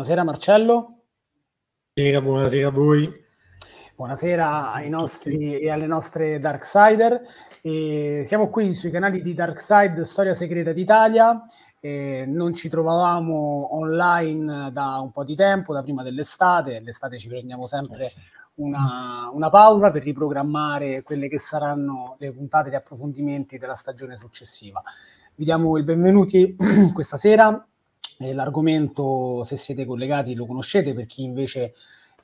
Buonasera Marcello. Buonasera, buonasera a voi. Buonasera ai nostri e alle nostre Darksider. E siamo qui sui canali di Darkside Storia Segreta d'Italia. E non ci trovavamo online da un po' di tempo, da prima dell'estate. L'estate ci prendiamo sempre eh sì. Una, una, pausa per riprogrammare quelle che saranno le puntate di approfondimenti della stagione successiva. Vi diamo il benvenuti questa sera eh, l'argomento, se siete collegati, lo conoscete, per chi invece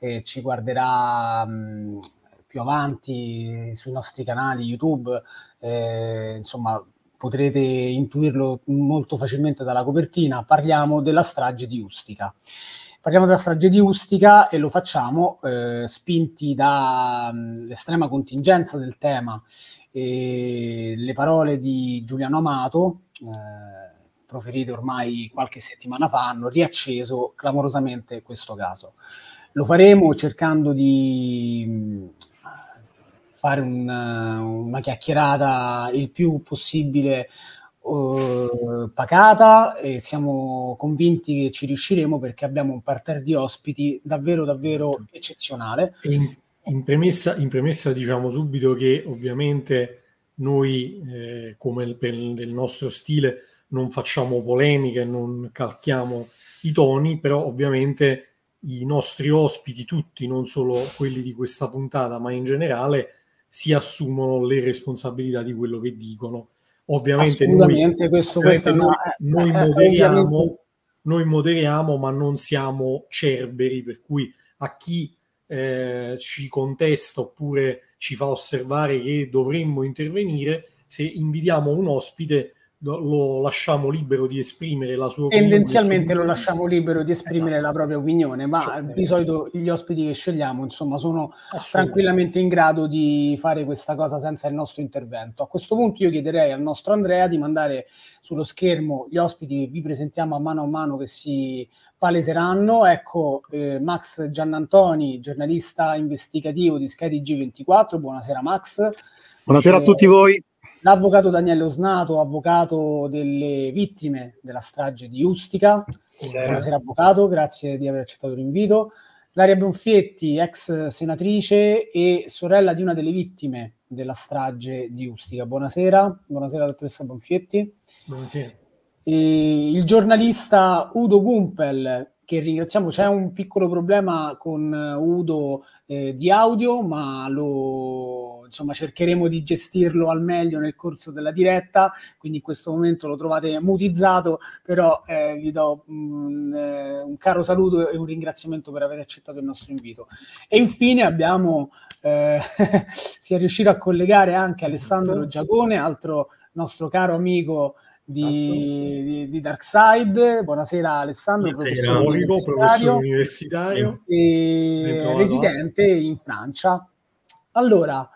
eh, ci guarderà mh, più avanti eh, sui nostri canali YouTube, eh, insomma potrete intuirlo molto facilmente dalla copertina, parliamo della strage di Ustica. Parliamo della strage di Ustica e lo facciamo eh, spinti dall'estrema contingenza del tema. E eh, le parole di Giuliano Amato, eh, proferite ormai qualche settimana fa hanno riacceso clamorosamente questo caso. Lo faremo cercando di mm, fare un, una chiacchierata il più possibile eh, pacata e siamo convinti che ci riusciremo perché abbiamo un parterre di ospiti davvero davvero certo. eccezionale. In, in, premessa, in premessa diciamo subito che ovviamente noi, eh, come per il nostro stile, non facciamo polemiche, non calchiamo i toni, però ovviamente i nostri ospiti, tutti, non solo quelli di questa puntata, ma in generale, si assumono le responsabilità di quello che dicono. Ovviamente noi, questo, questo noi, no, eh, noi, eh, moderiamo, ovviamente. noi, moderiamo, ma non siamo cerberi, per cui a chi eh, ci contesta oppure ci fa osservare che dovremmo intervenire, se invitiamo un ospite, lo lasciamo libero di esprimere la sua opinione. Tendenzialmente lo lasciamo libero di esprimere esatto. la propria opinione, ma certo. di solito gli ospiti che scegliamo, insomma, sono tranquillamente in grado di fare questa cosa senza il nostro intervento. A questo punto io chiederei al nostro Andrea di mandare sullo schermo gli ospiti che vi presentiamo a mano a mano che si paleseranno. Ecco eh, Max Giannantoni, giornalista investigativo di Sky TG24. Buonasera Max. Buonasera eh, a tutti voi. L'avvocato Daniele Osnato, avvocato delle vittime della strage di Ustica. Buonasera, Buonasera avvocato, grazie di aver accettato l'invito. Laria Bonfietti, ex senatrice e sorella di una delle vittime della strage di Ustica. Buonasera, buonasera dottoressa Bonfietti. Buonasera. E il giornalista Udo Gumpel, che ringraziamo, c'è un piccolo problema con eh, Udo eh, di audio, ma lo insomma cercheremo di gestirlo al meglio nel corso della diretta, quindi in questo momento lo trovate mutizzato, però eh, gli do mh, mm, eh, un caro saluto e un ringraziamento per aver accettato il nostro invito. E infine abbiamo, eh, si è riuscito a collegare anche esatto. Alessandro Giacone, altro nostro caro amico di, esatto. di, di Darkside. Buonasera Alessandro, Buonasera, professore, universitario, professore universitario residente in Francia. Allora,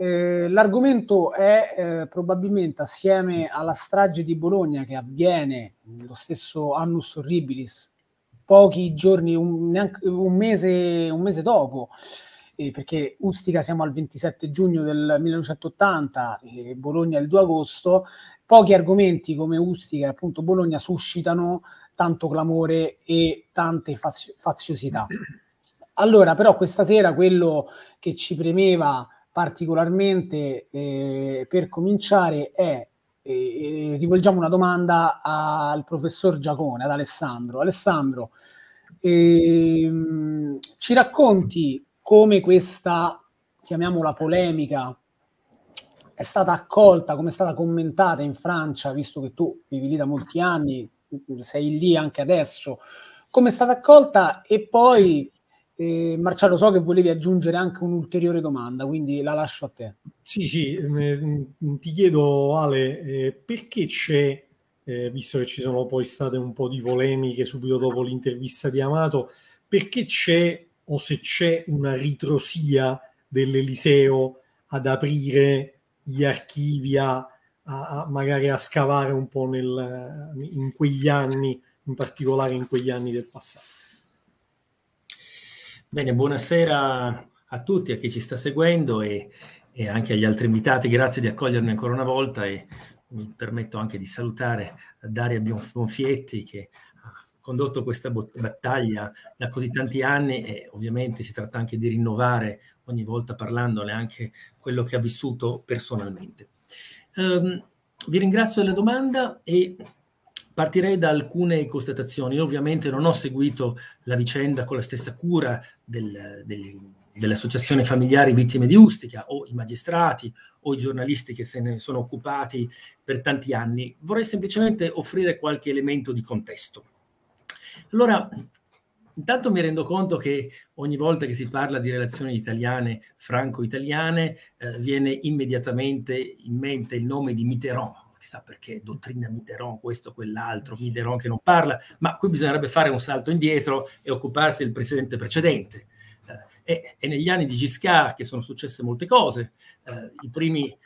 eh, l'argomento è eh, probabilmente assieme alla strage di Bologna che avviene lo stesso annus horribilis pochi giorni, un, neanche, un, mese, un mese, dopo, eh, perché Ustica siamo al 27 giugno del 1980 e eh, Bologna il 2 agosto, pochi argomenti come Ustica e appunto Bologna suscitano tanto clamore e tante fazio- faziosità. Allora, però questa sera quello che ci premeva particolarmente eh, per cominciare è eh, eh, rivolgiamo una domanda al professor Giacone, ad Alessandro. Alessandro, ehm, ci racconti come questa, chiamiamola polemica, è stata accolta, come è stata commentata in Francia, visto che tu vivi lì da molti anni, sei lì anche adesso, come è stata accolta e poi eh, Marcello, so che volevi aggiungere anche un'ulteriore domanda, quindi la lascio a te. Sì, sì, eh, ti chiedo Ale, eh, perché c'è, eh, visto che ci sono poi state un po' di polemiche subito dopo l'intervista di Amato, perché c'è o se c'è una ritrosia dell'Eliseo ad aprire gli archivi, a, a magari a scavare un po' nel, in quegli anni, in particolare in quegli anni del passato? Bene, buonasera a tutti, a chi ci sta seguendo e, e, anche agli altri invitati. Grazie di accogliermi ancora una volta e mi permetto anche di salutare Daria Bonfietti che ha condotto questa battaglia da così tanti anni e ovviamente si tratta anche di rinnovare ogni volta parlandone anche quello che ha vissuto personalmente. Um, vi ringrazio della domanda e Partirei da alcune constatazioni. Io ovviamente non ho seguito la vicenda con la stessa cura del, del, delle familiari vittime di Ustica o i magistrati o i giornalisti che se ne sono occupati per tanti anni. Vorrei semplicemente offrire qualche elemento di contesto. Allora, intanto mi rendo conto che ogni volta che si parla di relazioni italiane, franco-italiane, eh, viene immediatamente in mente il nome di Mitterrand, chissà perché, dottrina Mitterrand, questo, quell'altro, Mitterrand che non parla, ma qui bisognerebbe fare un salto indietro e occuparsi del presidente precedente. Eh, e, negli anni di Giscard che sono successe molte cose, eh, i primi eh,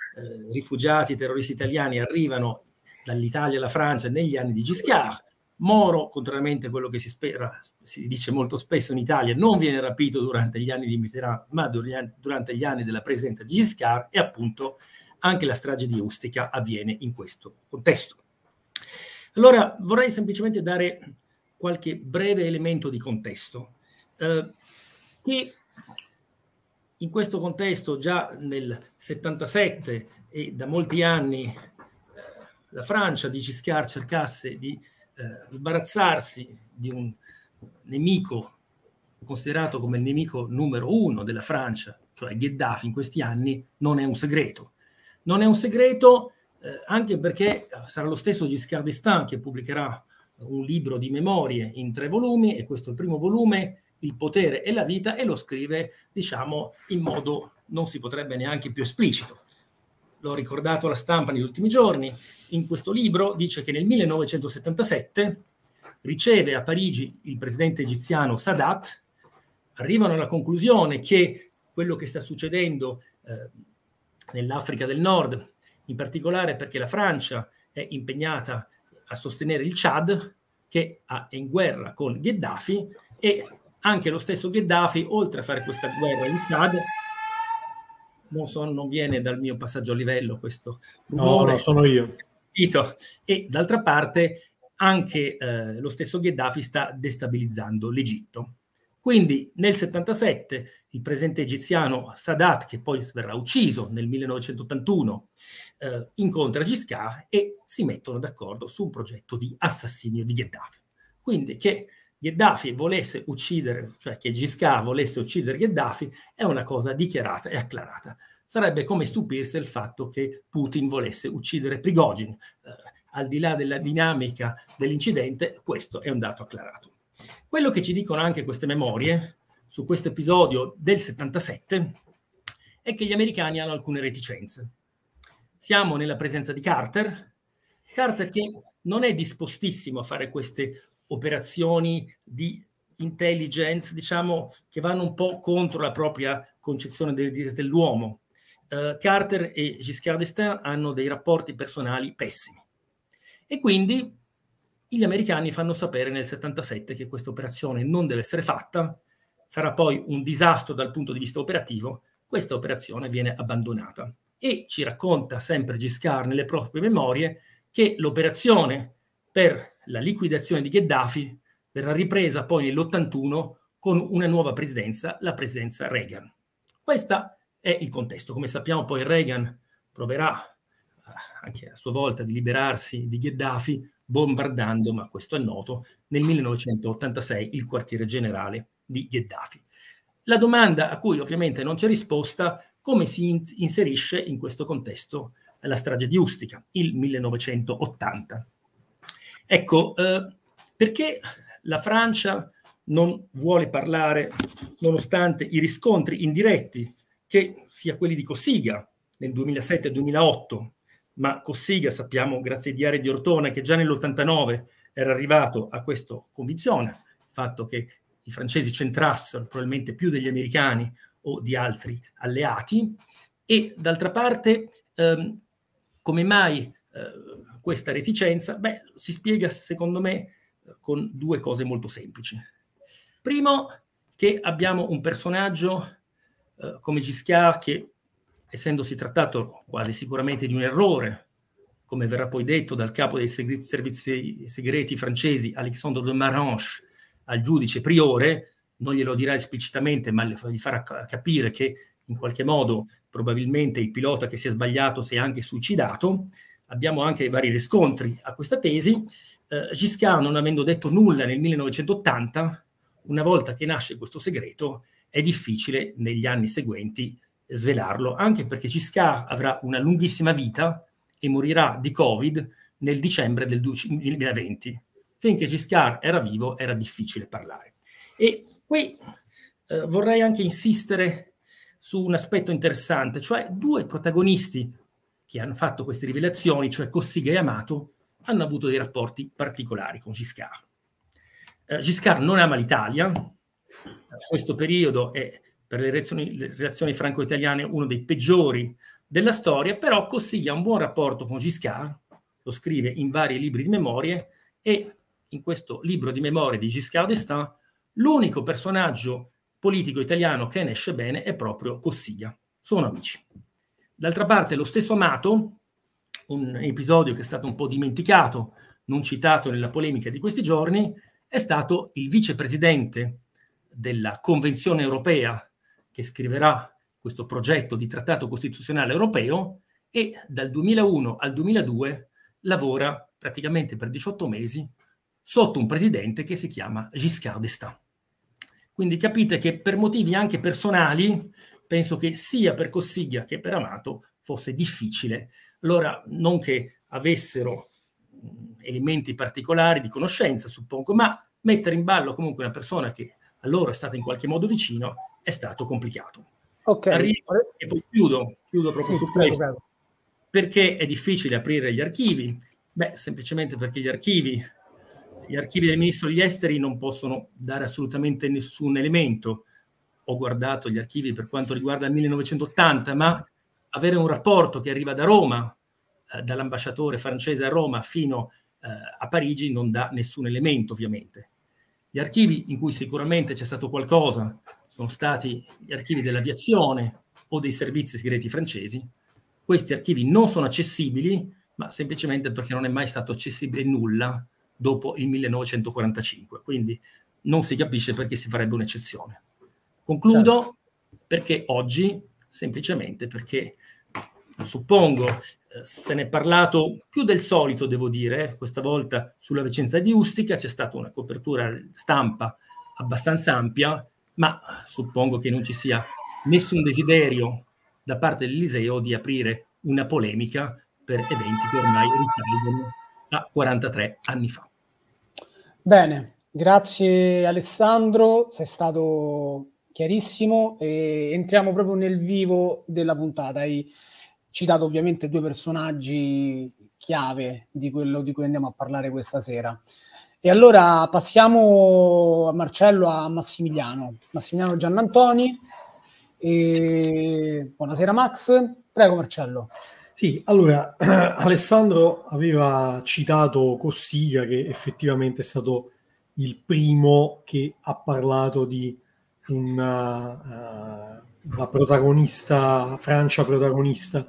rifugiati terroristi italiani arrivano dall'Italia alla Francia negli anni di Giscard, Moro, contrariamente a quello che si, spera, si dice molto spesso in Italia, non viene rapito durante gli anni di Mitterrand, ma durante gli anni della presenza di Giscard e appunto anche la strage di Ustica avviene in questo contesto. Allora vorrei semplicemente dare qualche breve elemento di contesto. Eh, che in questo contesto già nel 77 e da molti anni eh, la Francia di Giscard cercasse di eh, sbarazzarsi di un nemico considerato come il nemico numero uno della Francia, cioè Gheddafi in questi anni, non è un segreto. Non è un segreto, eh, anche perché eh, sarà lo stesso Giscard d'Estaing che pubblicherà un libro di memorie in tre volumi, e questo è il primo volume, Il potere e la vita, e lo scrive, diciamo, in modo non si potrebbe neanche più esplicito. L'ho ricordato alla stampa negli ultimi giorni, in questo libro dice che nel 1977 riceve a Parigi il presidente egiziano Sadat, arrivano alla conclusione che quello che sta succedendo eh, nell'Africa del Nord, in particolare perché la Francia è impegnata a sostenere il Chad, che è in guerra con Gheddafi, e anche lo stesso Gheddafi, oltre a fare questa guerra in Chad, non, so, non viene dal mio passaggio a livello questo. No, no sono io. E d'altra parte anche eh, lo stesso Gheddafi sta destabilizzando l'Egitto. Quindi nel 77 il presidente egiziano Sadat, che poi verrà ucciso nel 1981, eh, incontra Giscard e si mettono d'accordo su un progetto di assassinio di Gheddafi. Quindi che Gheddafi volesse uccidere, cioè che Giscard volesse uccidere Gheddafi, è una cosa dichiarata e acclarata. Sarebbe come stupirsi il fatto che Putin volesse uccidere Prigogine. Eh, al di là della dinamica dell'incidente, questo è un dato acclarato. Quello che ci dicono anche queste memorie su questo episodio del 77 è che gli americani hanno alcune reticenze. Siamo nella presenza di Carter, Carter che non è dispostissimo a fare queste operazioni di intelligence, diciamo, che vanno un po' contro la propria concezione del, diritti dell'uomo. Uh, Carter e Giscard d'Estaing hanno dei rapporti personali pessimi. E quindi gli americani fanno sapere nel 77 che questa operazione non deve essere fatta, sarà poi un disastro dal punto di vista operativo, questa operazione viene abbandonata. E ci racconta sempre Giscard nelle proprie memorie che l'operazione per la liquidazione di Gheddafi verrà ripresa poi nell'81 con una nuova presidenza, la presidenza Reagan. Questo è il contesto. Come sappiamo poi Reagan proverà eh, anche a sua volta di liberarsi di Gheddafi bombardando, ma questo è noto, nel 1986 il quartiere generale di Gheddafi. La domanda a cui ovviamente non c'è risposta, come si inserisce in questo contesto la strage di Ustica, il 1980. Ecco, eh, perché la Francia non vuole parlare, nonostante i riscontri indiretti, che sia quelli di Cossiga nel 2007-2008, ma Cossiga sappiamo grazie ai diari di Ortona che già nell'89 era arrivato a questa convinzione, il fatto che i francesi centrassero probabilmente più degli americani o di altri alleati e d'altra parte ehm, come mai eh, questa reticenza? Beh, si spiega secondo me con due cose molto semplici. Primo, che abbiamo un personaggio eh, come Giscard che, essendosi trattato quasi sicuramente di un errore, come verrà poi detto dal capo dei servizi segreti francesi, Alexandre de Marange, al giudice priore, non glielo dirà esplicitamente, ma gli farà capire che in qualche modo probabilmente il pilota che si è sbagliato si è anche suicidato. Abbiamo anche vari riscontri a questa tesi. Eh, Giscard, non avendo detto nulla nel 1980, una volta che nasce questo segreto, è difficile negli anni seguenti svelarlo, anche perché Giscard avrà una lunghissima vita e morirà di Covid nel dicembre del 2020 finché Giscard era vivo era difficile parlare. E qui eh, vorrei anche insistere su un aspetto interessante, cioè due protagonisti che hanno fatto queste rivelazioni, cioè Cossiga e Amato, hanno avuto dei rapporti particolari con Giscard. Eh, Giscard non ama l'Italia, questo periodo è per le relazioni, le relazioni franco-italiane uno dei peggiori della storia, però Cossiga ha un buon rapporto con Giscard, lo scrive in vari libri di memorie e in questo libro di memorie di Giscard d'Estaing, l'unico personaggio politico italiano che ne esce bene è proprio Cossiga. Sono amici. D'altra parte, lo stesso Amato, un episodio che è stato un po' dimenticato, non citato nella polemica di questi giorni, è stato il vicepresidente della Convenzione europea che scriverà questo progetto di trattato costituzionale europeo e dal 2001 al 2002 lavora praticamente per 18 mesi sotto un presidente che si chiama Giscard d'Estaing. Quindi capite che per motivi anche personali, penso che sia per Cossiglia che per Amato fosse difficile. Allora, non che avessero mm, elementi particolari di conoscenza, suppongo, ma mettere in ballo comunque una persona che a loro è stata in qualche modo vicino è stato complicato. Ok. Arrivo e poi chiudo, chiudo proprio sì, su questo. Prego. Perché è difficile aprire gli archivi? Beh, semplicemente perché gli archivi gli archivi del ministro degli esteri non possono dare assolutamente nessun elemento. Ho guardato gli archivi per quanto riguarda il 1980, ma avere un rapporto che arriva da Roma, eh, dall'ambasciatore francese a Roma fino eh, a Parigi, non dà nessun elemento ovviamente. Gli archivi in cui sicuramente c'è stato qualcosa sono stati gli archivi dell'aviazione o dei servizi segreti francesi. Questi archivi non sono accessibili, ma semplicemente perché non è mai stato accessibile nulla dopo il 1945. Quindi non si capisce perché si farebbe un'eccezione. Concludo certo. perché oggi, semplicemente perché suppongo eh, se ne è parlato più del solito, devo dire, questa volta sulla recenza di Ustica, c'è stata una copertura stampa abbastanza ampia, ma suppongo che non ci sia nessun desiderio da parte dell'Eliseo di aprire una polemica per eventi che ormai risalgono a 43 anni fa. Bene, grazie Alessandro, sei stato chiarissimo e entriamo proprio nel vivo della puntata. Hai citato ovviamente due personaggi chiave di quello di cui andiamo a parlare questa sera. E allora passiamo a Marcello, a Massimiliano, Massimiliano Giannantoni. E... Buonasera Max, prego Marcello. Sì, allora Alessandro aveva citato Cossiga che effettivamente è stato il primo che ha parlato di una, eh, una protagonista, Francia protagonista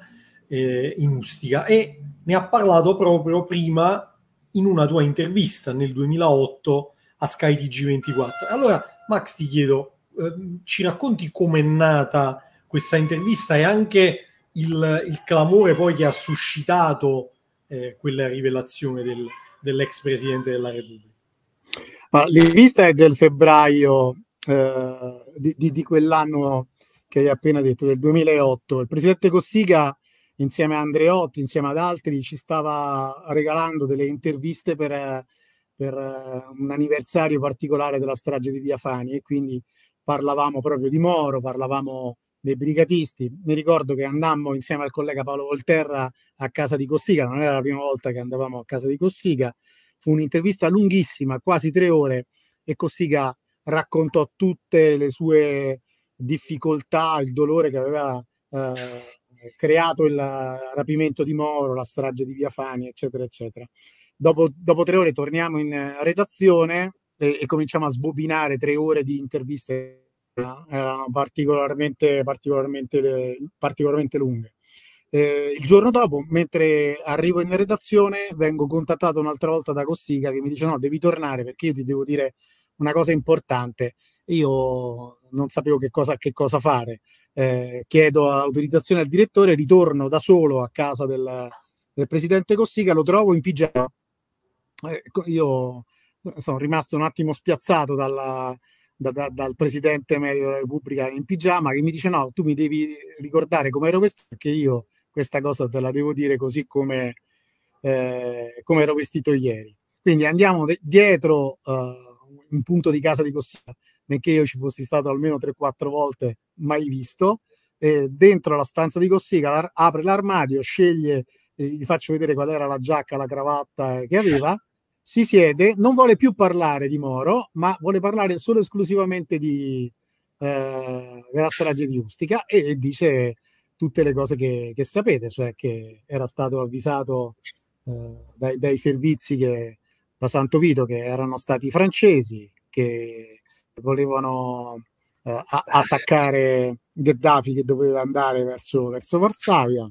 eh, in Ustica e ne ha parlato proprio prima in una tua intervista nel 2008 a Sky TG24. Allora Max ti chiedo, eh, ci racconti com'è nata questa intervista e anche il, il clamore poi che ha suscitato eh, quella rivelazione del, dell'ex presidente della Repubblica. Ma l'invista è del febbraio eh, di, di, di, quell'anno che hai appena detto, del 2008. Il presidente Cossiga, insieme a Andreotti, insieme ad altri, ci stava regalando delle interviste per, per eh, un anniversario particolare della strage di Via Fani e quindi parlavamo proprio di Moro, parlavamo dei brigatisti. Mi ricordo che andammo insieme al collega Paolo Volterra a casa di Cossiga, non era la prima volta che andavamo a casa di Cossiga, fu un'intervista lunghissima, quasi tre ore, e Cossiga raccontò tutte le sue difficoltà, il dolore che aveva eh, creato il rapimento di Moro, la strage di Via Fani, eccetera, eccetera. Dopo, dopo tre ore torniamo in eh, redazione e, e cominciamo a sbobinare tre ore di interviste era particolarmente, particolarmente, particolarmente lunghe. Eh, il giorno dopo, mentre arrivo in redazione, vengo contattato un'altra volta da Cossiga che mi dice no, devi tornare perché io ti devo dire una cosa importante. Io non sapevo che cosa, che cosa fare. Eh, chiedo autorizzazione al direttore, ritorno da solo a casa del, del presidente Cossiga, lo trovo in pigiama. Eh, io sono rimasto un attimo spiazzato dalla, da, da, dal presidente medio della Repubblica in pigiama che mi dice no, tu mi devi ricordare come ero vestito perché io questa cosa te la devo dire così come, eh, come ero vestito ieri. Quindi andiamo dietro uh, un punto di casa di Cossia, benché io ci fossi stato almeno 3-4 volte mai visto, eh, dentro la stanza di Cossiga apre l'armadio, sceglie, eh, gli faccio vedere qual era la giacca, la cravatta che aveva si siede, non vuole più parlare di Moro, ma vuole parlare solo e esclusivamente di, eh, della strage di Ustica e, e, dice tutte le cose che, che, sapete, cioè che era stato avvisato eh, dai, dai, servizi che, da Santo Vito che erano stati francesi, che volevano eh, attaccare Gheddafi che doveva andare verso, verso Varsavia.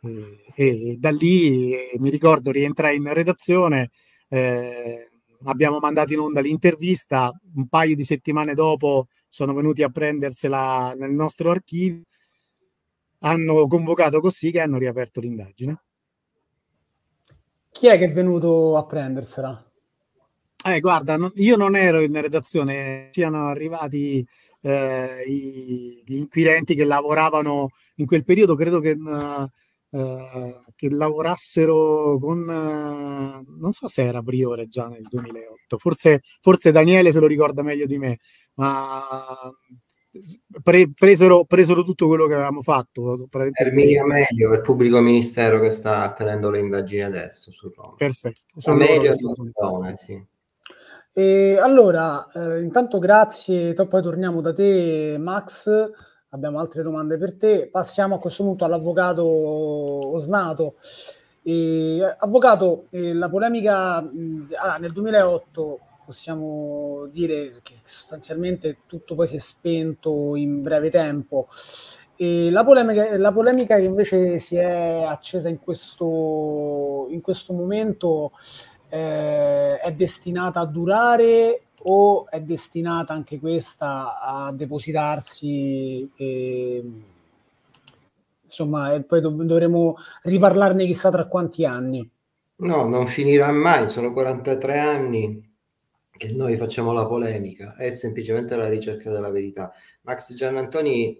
E, e da lì eh, mi ricordo rientrai in redazione eh, abbiamo mandato in onda l'intervista, un paio di settimane dopo sono venuti a prendersela nel nostro archivio, hanno convocato così che hanno riaperto l'indagine. Chi è che è venuto a prendersela? Eh, guarda, io non ero in redazione, siano arrivati eh, gli inquirenti che lavoravano in quel periodo, credo che... Uh, che lavorassero con, non so se era Priore già nel 2008, forse, forse Daniele se lo ricorda meglio di me, ma pre, presero, presero, tutto quello che avevamo fatto. Termina eh, meglio il pubblico ministero che sta tenendo le indagini adesso su Roma. Perfetto. Ah, sono meglio Roma, sì. E eh, allora, eh, intanto grazie, poi torniamo da te Max abbiamo altre domande per te. Passiamo a questo punto all'avvocato Osnato. E, avvocato, eh, la polemica mh, allora, nel 2008 possiamo dire che sostanzialmente tutto poi si è spento in breve tempo. E la, polemica, la polemica che invece si è accesa in questo, in questo momento eh, è destinata a durare o è destinata anche questa a depositarsi e, ehm, insomma e poi dov- dovremo riparlarne chissà tra quanti anni no non finirà mai sono 43 anni che noi facciamo la polemica è semplicemente la ricerca della verità Max Giannantoni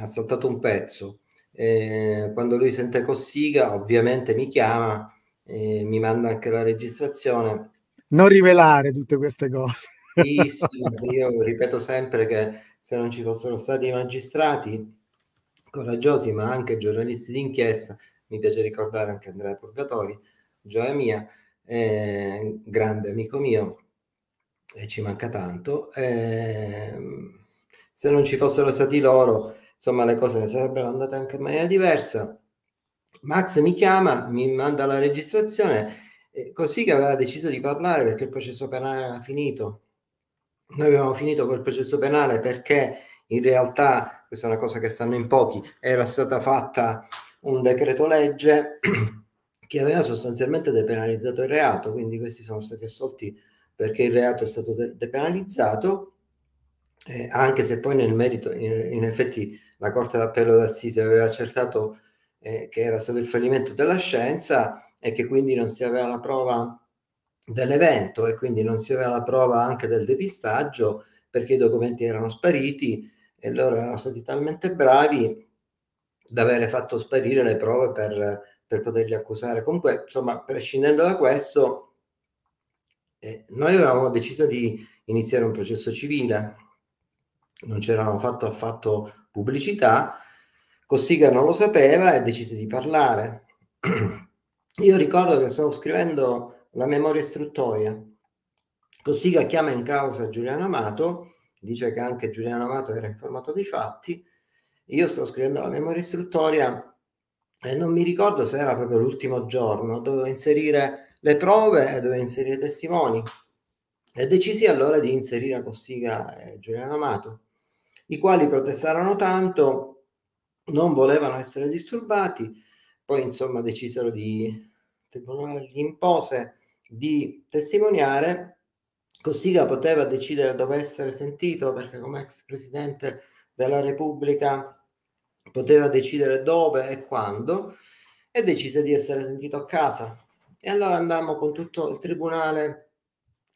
ha saltato un pezzo eh, quando lui sente Cossiga ovviamente mi chiama eh, mi manda anche la registrazione non rivelare tutte queste cose. Io ripeto sempre che se non ci fossero stati magistrati coraggiosi, ma anche giornalisti d'inchiesta, mi piace ricordare anche Andrea Purgatori, gioia mia, eh, grande amico mio, e ci manca tanto. Eh, se non ci fossero stati loro, insomma, le cose sarebbero andate anche in maniera diversa. Max mi chiama, mi manda la registrazione, eh, così che aveva deciso di parlare perché il processo penale era finito noi abbiamo finito col processo penale perché in realtà, questa è una cosa che stanno in pochi, era stata fatta un decreto legge che aveva sostanzialmente depenalizzato il reato, quindi questi sono stati assolti perché il reato è stato de- depenalizzato, eh, anche se poi nel merito, in, in effetti la Corte d'Appello d'Assise aveva accertato eh, che era stato il fallimento della scienza e che quindi non si aveva la prova dell'evento e quindi non si aveva la prova anche del depistaggio perché i documenti erano spariti e loro erano stati talmente bravi da avere fatto sparire le prove per, per poterli accusare. Comunque, insomma, prescindendo da questo, eh, noi avevamo deciso di iniziare un processo civile, non c'erano fatto affatto pubblicità, Cossiga non lo sapeva e decise di parlare. Io ricordo che stavo scrivendo la memoria istruttoria. Cossiga chiama in causa Giuliano Amato, dice che anche Giuliano Amato era informato dei fatti. Io sto scrivendo la memoria istruttoria e non mi ricordo se era proprio l'ultimo giorno, dovevo inserire le prove e dovevo inserire i testimoni. E decisi allora di inserire Cossiga e Giuliano Amato, i quali protestarono tanto, non volevano essere disturbati, poi insomma decisero di, il tribunale gli impose di testimoniare, Cossiga poteva decidere dove essere sentito perché come ex presidente della Repubblica poteva decidere dove e quando e decise di essere sentito a casa. E allora andammo con tutto il tribunale,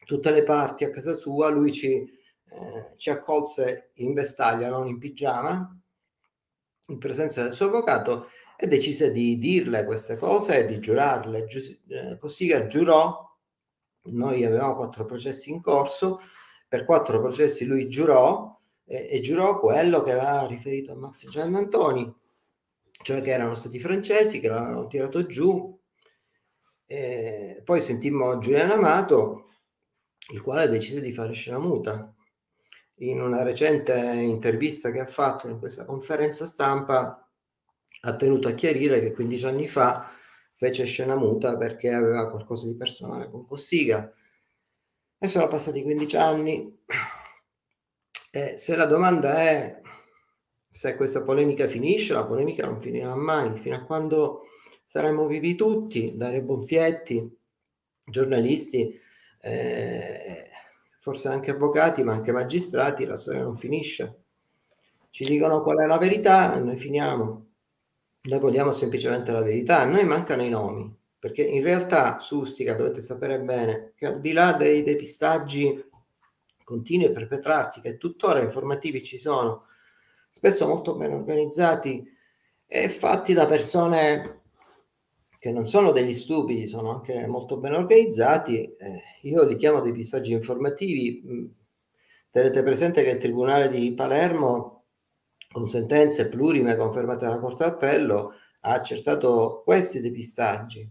tutte le parti a casa sua, lui ci, eh, ci accolse in vestaglia, non in pigiama, in presenza del suo avvocato e decise di dirle queste cose e di giurarle. Gius- eh, Cossiga giurò noi avevamo quattro processi in corso, per quattro processi lui giurò e, e giurò quello che aveva riferito a Max Gian Antoni, cioè che erano stati francesi che l'avevano tirato giù. E poi sentimmo Giuliano Amato, il quale ha deciso di fare scena muta. In una recente intervista che ha fatto in questa conferenza stampa, ha tenuto a chiarire che 15 anni fa fece scena muta perché aveva qualcosa di personale con Cossiga. E sono passati 15 anni. E se la domanda è se questa polemica finisce, la polemica non finirà mai, fino a quando saremo vivi tutti, Dario Bonfietti, giornalisti, eh, forse anche avvocati, ma anche magistrati, la storia non finisce. Ci dicono qual è la verità e noi finiamo noi vogliamo semplicemente la verità, a noi mancano i nomi, perché in realtà Sustica dovete sapere bene che al di là dei depistaggi continui e perpetrati, che tuttora informativi ci sono, spesso molto ben organizzati e fatti da persone che non sono degli stupidi, sono anche molto ben organizzati, eh, io li chiamo depistaggi informativi. Mm, tenete presente che il Tribunale di Palermo con sentenze plurime confermate dalla Corte d'Appello, ha accertato questi depistaggi.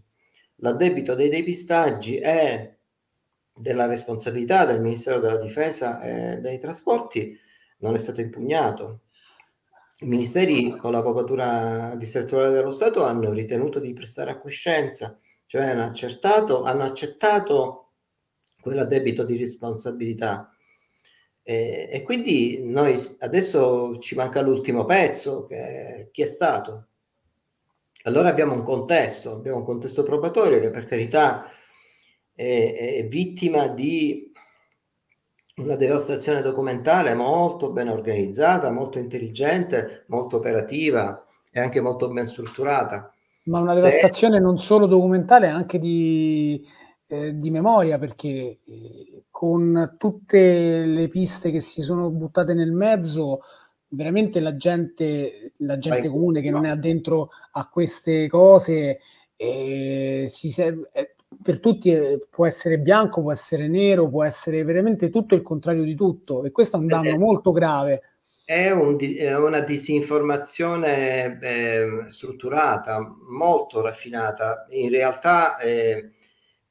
L'addebito dei depistaggi è della responsabilità del Ministero della Difesa e dei Trasporti, non è stato impugnato. I ministeri con l'avvocatura distrettuale dello Stato hanno ritenuto di prestare acquiescenza, cioè hanno, accertato, hanno accettato quell'addebito di responsabilità e, quindi noi adesso ci manca l'ultimo pezzo, che chi è stato? Allora abbiamo un contesto, abbiamo un contesto probatorio che per carità è, è vittima di una devastazione documentale molto ben organizzata, molto intelligente, molto operativa e anche molto ben strutturata. Ma una devastazione Se... non solo documentale, anche di eh, di memoria perché eh, con tutte le piste che si sono buttate nel mezzo, veramente la gente, la gente Vai, comune che no. non è addentro a queste cose, eh, serve, eh, per tutti può essere bianco, può essere nero, può essere veramente tutto il contrario di tutto e questo è un danno molto grave. È, un, è, una disinformazione eh, strutturata, molto raffinata. In realtà eh,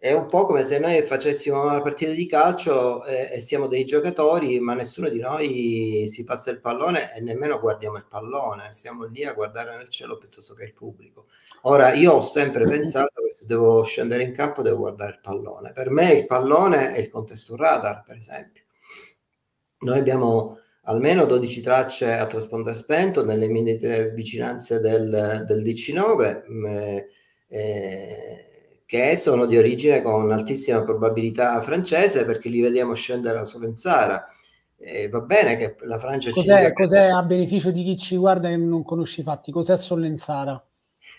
è un po' come se noi facessimo una partita di calcio e, eh, e, siamo dei giocatori, ma nessuno di noi si passa il pallone e nemmeno guardiamo il pallone, siamo lì a guardare nel cielo piuttosto che il pubblico. Ora, io ho sempre pensato che se devo scendere in campo devo guardare il pallone. Per me il pallone è il contesto radar, per esempio. Noi abbiamo almeno 12 tracce a trasponder spento nelle minime vicinanze del, del DC9. Mm, eh, eh che sono di origine con altissima probabilità francese perché li vediamo scendere a Solenzara. Eh, va bene che la Francia cos'è, ci... Cos'è a beneficio di chi ci guarda e non conosce i fatti? Cos'è Solenzara?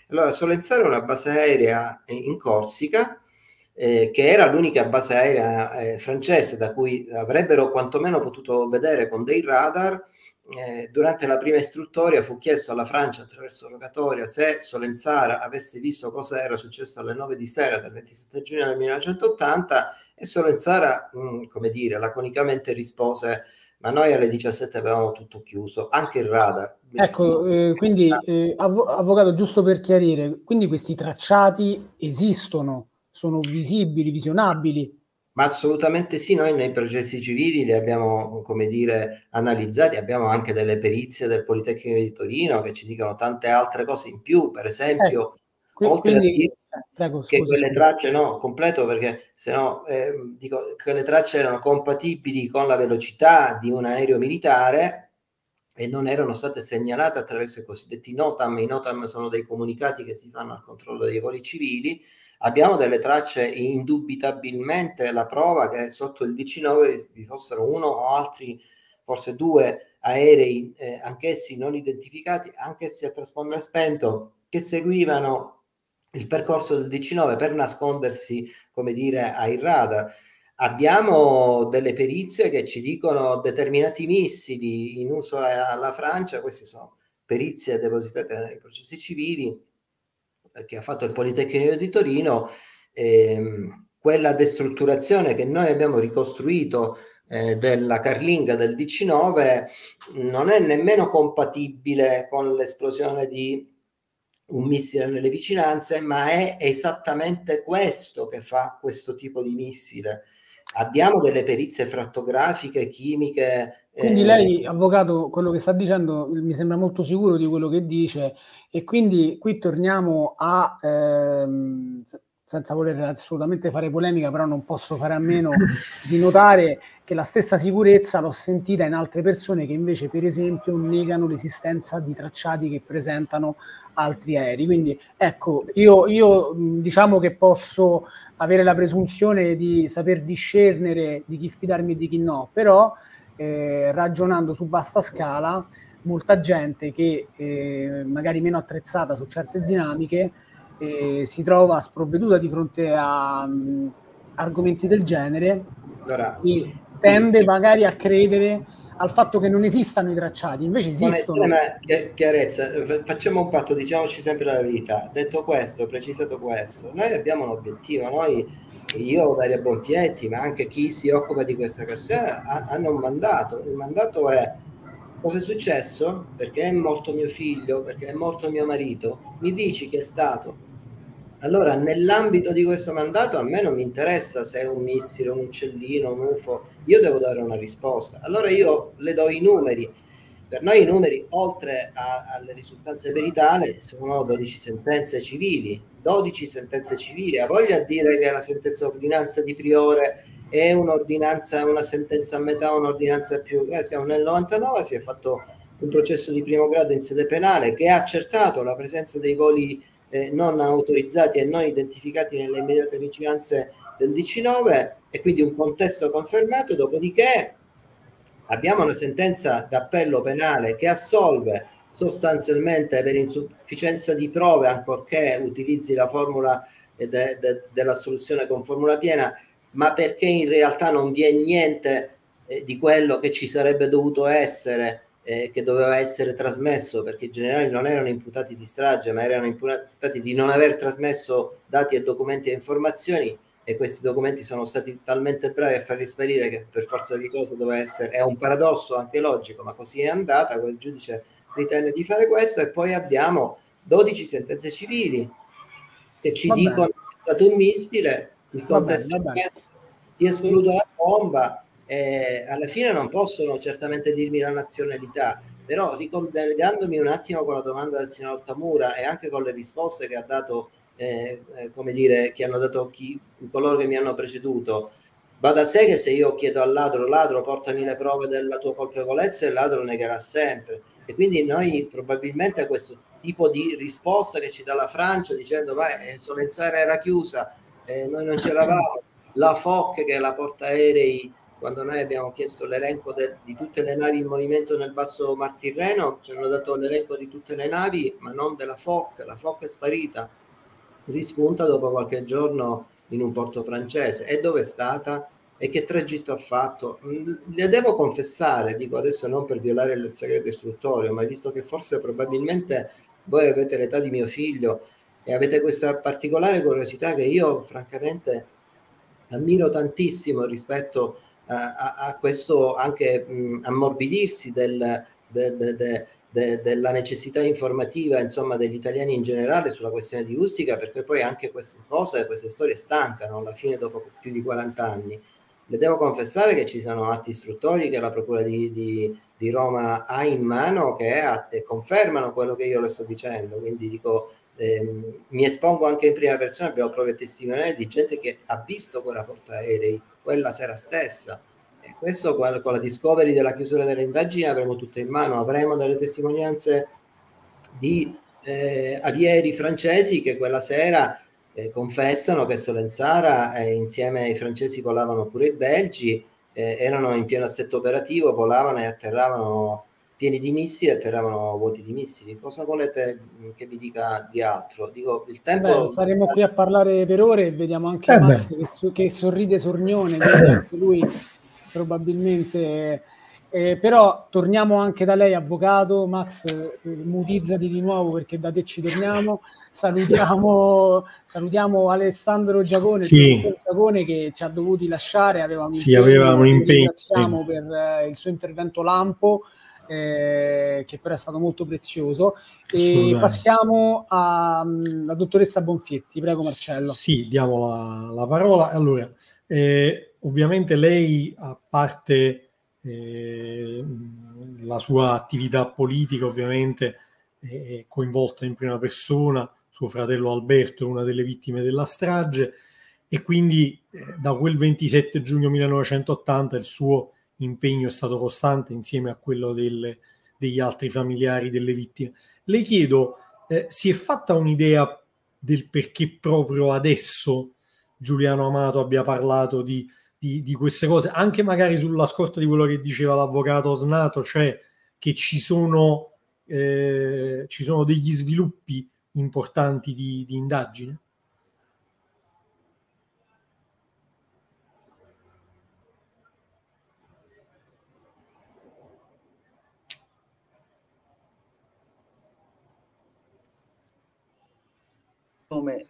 Allora, Solenzara è una base aerea in Corsica eh, che era l'unica base aerea eh, francese da cui avrebbero quantomeno potuto vedere con dei radar eh, durante la prima istruttoria fu chiesto alla Francia attraverso rogatoria se Solenzara avesse visto cosa era successo alle 9 di sera del 27 giugno del 1980 e Solenzara, mh, mm, come dire, laconicamente rispose ma noi alle 17 avevamo tutto chiuso, anche il radar. Ecco, eh, quindi eh, avvocato, giusto per chiarire, quindi questi tracciati esistono, sono visibili, visionabili? Ma assolutamente sì, noi nei processi civili li abbiamo, come dire, analizzati, abbiamo anche delle perizie del Politecnico di Torino che ci dicono tante altre cose in più, per esempio, eh, oltre quindi, a dire prego, che quelle tracce, no, completo perché se no, eh, dico, quelle tracce erano compatibili con la velocità di un aereo militare e non erano state segnalate attraverso i cosiddetti NOTAM. I NOTAM sono dei comunicati che si fanno al controllo dei voli civili, abbiamo delle tracce indubitabilmente la prova che sotto il 19 vi fossero uno o altri, forse due aerei, eh, anch'essi non identificati, anch'essi a traspondere spento, che seguivano il percorso del 19 per nascondersi, come dire, ai radar. Abbiamo delle perizie che ci dicono determinati missili in uso alla Francia, queste sono perizie depositate nei processi civili, che ha fatto il Politecnico di Torino, ehm, quella destrutturazione che noi abbiamo ricostruito eh, della Carlinga del 19 non è nemmeno compatibile con l'esplosione di un missile nelle vicinanze, ma è esattamente questo che fa questo tipo di missile abbiamo delle perizie frattografiche, chimiche. Quindi eh, lei, avvocato, quello che sta dicendo mi sembra molto sicuro di quello che dice e quindi qui torniamo a, ehm, senza voler assolutamente fare polemica, però non posso fare a meno di notare che la stessa sicurezza l'ho sentita in altre persone che invece, per esempio, negano l'esistenza di tracciati che presentano altri aerei. Quindi ecco, io, io diciamo che posso avere la presunzione di saper discernere di chi fidarmi e di chi no, però eh, ragionando su vasta scala, molta gente che eh, magari meno attrezzata su certe dinamiche eh, si trova sprovveduta di fronte a mh, mm, argomenti del genere allora, e tende magari a credere al fatto che non esistano i tracciati, invece esistono. Ma chiarezza, eh, facciamo un patto, diciamoci sempre la verità. Detto questo, precisato questo, noi abbiamo un obiettivo, noi, io, Maria Bonfietti, ma anche chi si occupa di questa questione, ha, hanno un mandato. Il mandato è cosa è successo, perché è morto mio figlio, perché è morto mio marito, mi dici che è stato, allora, nell'ambito di questo mandato a me non mi interessa se è un missile, un uccellino, un UFO, io devo dare una risposta. Allora io le do i numeri. Per noi i numeri, oltre a, alle risultanze veritali, sono 12 sentenze civili. 12 sentenze civili. Ha voglia a dire che la sentenza ordinanza di Priore è un'ordinanza, una sentenza a metà, un'ordinanza più... Eh, siamo nel 99, si è fatto un processo di primo grado in sede penale che ha accertato la presenza dei voli eh, non autorizzati e non identificati nelle immediate vicinanze del 19 e quindi un contesto confermato, dopodiché abbiamo una sentenza d'appello penale che assolve sostanzialmente per insufficienza di prove, ancorché utilizzi la formula eh, de, de, dell'assoluzione con formula piena, ma perché in realtà non vi è niente eh, di quello che ci sarebbe dovuto essere eh, che doveva essere trasmesso perché i generali non erano imputati di strage ma erano imputati di non aver trasmesso dati e documenti e informazioni e questi documenti sono stati talmente bravi a farli sparire che per forza di cose doveva essere è un paradosso anche logico ma così è andata quel giudice ritenne di fare questo e poi abbiamo 12 sentenze civili che ci vabbè. dicono che è stato un missile il contesto vabbè, vabbè. ti escludo la bomba eh, alla fine non possono certamente dirmi la nazionalità, però ricollegandomi un attimo con la domanda del signor Altamura e anche con le risposte che ha dato, eh, eh, come dire, che hanno dato chi, coloro che mi hanno preceduto, va da sé che se io chiedo al ladro, ladro portami le prove della tua colpevolezza, il ladro negherà sempre. E quindi noi probabilmente questo tipo di risposta che ci dà la Francia dicendo vai, eh, Solenzara era chiusa, eh, noi non c'eravamo, la FOC che è la portaerei quando noi abbiamo chiesto l'elenco de, di tutte le navi in movimento nel basso Mar Tirreno, ci hanno dato l'elenco di tutte le navi, ma non della FOC, la FOC è sparita, rispunta dopo qualche giorno in un porto francese. E dove è stata? E che tragitto ha fatto? Mm, le devo confessare, dico adesso non per violare il segreto istruttorio, ma visto che forse probabilmente voi avete l'età di mio figlio e avete questa particolare curiosità che io francamente ammiro tantissimo rispetto a a, a questo anche mh, mm, ammorbidirsi del, de, de, de, della necessità informativa insomma, degli italiani in generale sulla questione di Ustica, perché poi anche queste cose, queste storie stancano alla fine dopo più di 40 anni. Le devo confessare che ci sono atti istruttori che la Procura di, di, di Roma ha in mano che att- confermano quello che io le sto dicendo, quindi dico... Eh, mi espongo anche in prima persona, abbiamo prove testimoniali di gente che ha visto quei rapportaerei quella sera stessa. E questo con la discovery della chiusura delle indagini avremo tutto in mano, avremo delle testimonianze di eh, avieri francesi che quella sera eh, confessano che Solenzara eh, insieme ai francesi volavano pure i belgi, eh, erano in pieno assetto operativo, volavano e atterravano pieni di missili e atterravano vuoti di missili. Cosa volete mm, che vi dica di altro? Dico, il tempo... Beh, saremo qui a parlare per ore e vediamo anche eh Max che, che, sorride sornione, anche lui probabilmente... Eh, però torniamo anche da lei, avvocato. Max, eh, mutizzati di nuovo perché da te ci torniamo. Salutiamo, salutiamo Alessandro Giacone, sì. Giacone, che ci ha dovuti lasciare, aveva un impegno. Sì, aveva un impegno. Ringraziamo per eh, il suo intervento lampo eh, che però è stato molto prezioso. E passiamo alla mm, dottoressa Bonfietti, prego Marcello. Sì, diamo la, la parola. Allora, eh, ovviamente lei, a parte eh, la sua attività politica, ovviamente è coinvolta in prima persona, suo fratello Alberto è una delle vittime della strage e quindi eh, da quel 27 giugno 1980 il suo impegno è stato costante insieme a quello delle, degli altri familiari delle vittime. Le chiedo, eh, si è fatta un'idea del perché proprio adesso Giuliano Amato abbia parlato di, di, di queste cose, anche magari sulla scorta di quello che diceva l'avvocato Snato, cioè che ci sono, eh, ci sono degli sviluppi importanti di, di indagine? nome.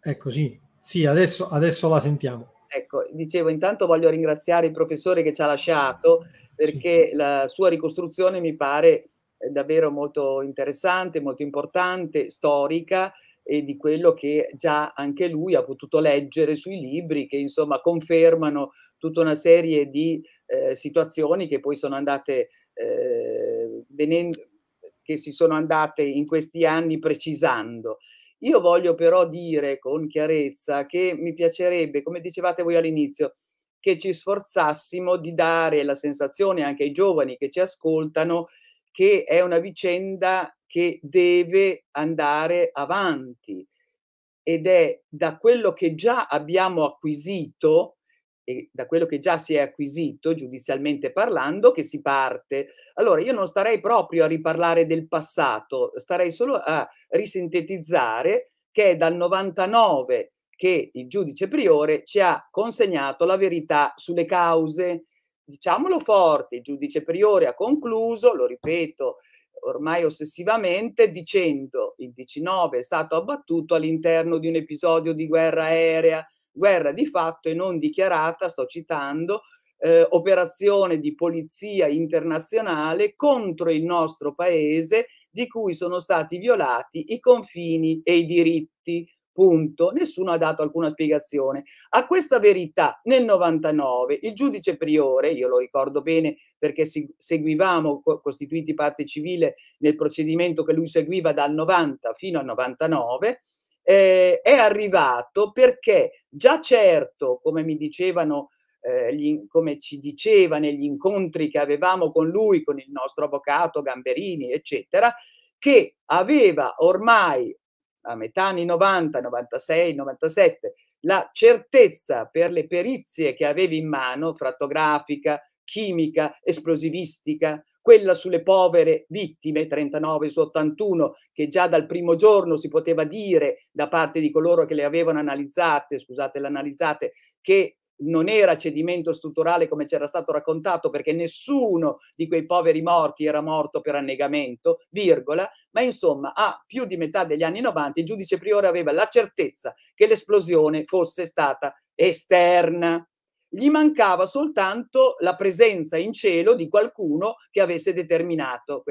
Ecco, sì, sì adesso, adesso la sentiamo. Ecco, dicevo, intanto voglio ringraziare il professore che ci ha lasciato perché sì. la sua ricostruzione mi pare eh, davvero molto interessante, molto importante, storica e di quello che già anche lui ha potuto leggere sui libri che insomma confermano tutta una serie di eh, situazioni che poi sono andate eh, venendo, che si sono andate in questi anni precisando. Io voglio però dire con chiarezza che mi piacerebbe, come dicevate voi all'inizio, che ci sforzassimo di dare la sensazione anche ai giovani che ci ascoltano che è una vicenda che deve andare avanti ed è da quello che già abbiamo acquisito e da quello che già si è acquisito giudizialmente parlando che si parte. Allora io non starei proprio a riparlare del passato, starei solo a risintetizzare che è dal 99 che il giudice Priore ci ha consegnato la verità sulle cause. Diciamolo forte, il giudice Priore ha concluso, lo ripeto ormai ossessivamente, dicendo il 19 è stato abbattuto all'interno di un episodio di guerra aerea guerra di fatto e non dichiarata, sto citando, eh, operazione di polizia internazionale contro il nostro paese di cui sono stati violati i confini e i diritti. Punto. Nessuno ha dato alcuna spiegazione. A questa verità nel 99 il giudice Priore, io lo ricordo bene perché seguivamo costituiti parte civile nel procedimento che lui seguiva dal 90 fino al 99, eh, è arrivato perché già certo, come mi dicevano, eh, gli, come ci diceva negli incontri che avevamo con lui, con il nostro avvocato Gamberini, eccetera, che aveva ormai a metà anni 90, 96, 97 la certezza per le perizie che avevi in mano, frattografica, chimica, esplosivistica, quella sulle povere vittime 39 su 81 che già dal primo giorno si poteva dire da parte di coloro che le avevano analizzate, scusate l'analizzate, che non era cedimento strutturale come c'era stato raccontato perché nessuno di quei poveri morti era morto per annegamento, virgola, ma insomma a più di metà degli anni 90 il giudice Priore aveva la certezza che l'esplosione fosse stata esterna, gli mancava soltanto la presenza in cielo di qualcuno che avesse determinato.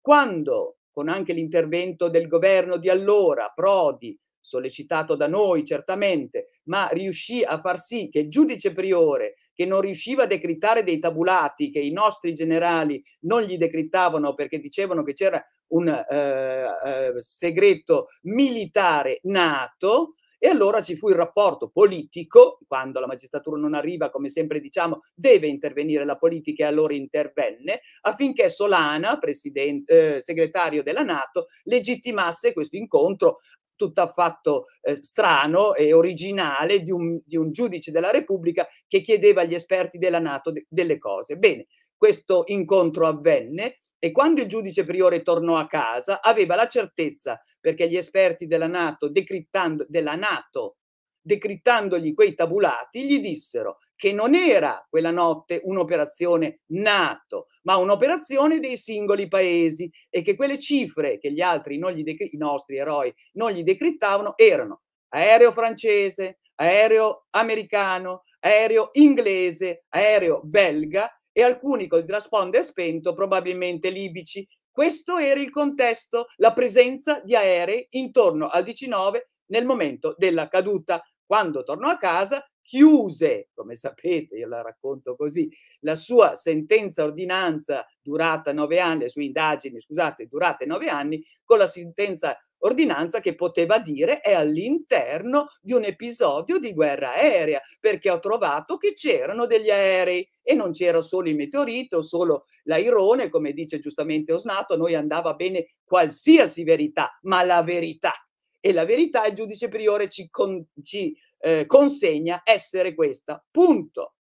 Quando, con anche l'intervento del governo di allora, Prodi, sollecitato da noi certamente, ma riuscì a far sì che il giudice priore, che non riusciva a decretare dei tabulati che i nostri generali non gli decrittavano perché dicevano che c'era un eh, eh, segreto militare nato, e allora ci fu il rapporto politico, quando la magistratura non arriva, come sempre diciamo, deve intervenire la politica e allora intervenne, affinché Solana, presidente, eh, segretario della Nato, legittimasse questo incontro tutto affatto eh, strano e originale di un, di un, giudice della Repubblica che chiedeva agli esperti della Nato de delle cose. Bene, questo incontro avvenne, e quando il giudice priore tornò a casa, aveva la certezza, perché gli esperti della Nato, decrittando, della NATO, decrittandogli quei tabulati, gli dissero che non era quella notte un'operazione NATO, ma un'operazione dei singoli paesi e che quelle cifre che gli altri, decri- i nostri eroi, non gli decrittavano erano aereo francese, aereo americano, aereo inglese, aereo belga e alcuni col trasponde spento, probabilmente libici. Questo era il contesto, la presenza di aerei intorno al 19 nel momento della caduta. Quando tornò a casa, chiuse, come sapete, io la racconto così, la sua sentenza ordinanza durata nove anni, le sue indagini, scusate, durate nove anni, con la sentenza ordinanza che poteva dire è all'interno di un episodio di guerra aerea, perché ho trovato che c'erano degli aerei e non c'era solo il meteorito, solo l'airone, come dice giustamente Osnato, a noi andava bene qualsiasi verità, ma la verità. E la verità il giudice priore ci, con, ci eh, consegna essere questa, punto.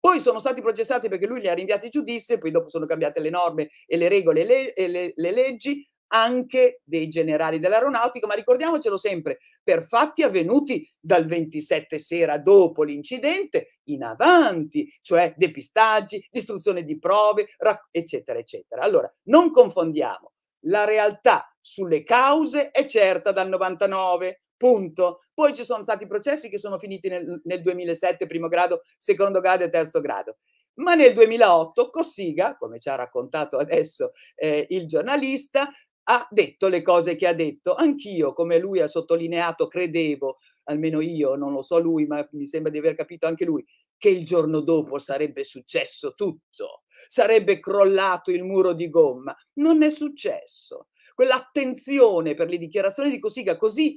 Poi sono stati processati perché lui li ha rinviati in giudizio e poi dopo sono cambiate le norme e le regole e le, e le, le leggi anche dei generali dell'aeronautica, ma ricordiamocelo sempre, per fatti avvenuti dal 27 sera dopo l'incidente in avanti, cioè depistaggi, distruzione di prove, eccetera, eccetera. Allora, non confondiamo, la realtà sulle cause è certa dal 99, punto. Poi ci sono stati processi che sono finiti nel, nel 2007, primo grado, secondo grado e terzo grado. Ma nel 2008 Cossiga, come ci ha raccontato adesso eh, il giornalista, ha detto le cose che ha detto. Anch'io, come lui ha sottolineato, credevo, almeno io, non lo so lui, ma mi sembra di aver capito anche lui, che il giorno dopo sarebbe successo tutto, sarebbe crollato il muro di gomma. Non è successo. Quell'attenzione per le dichiarazioni di Cossiga così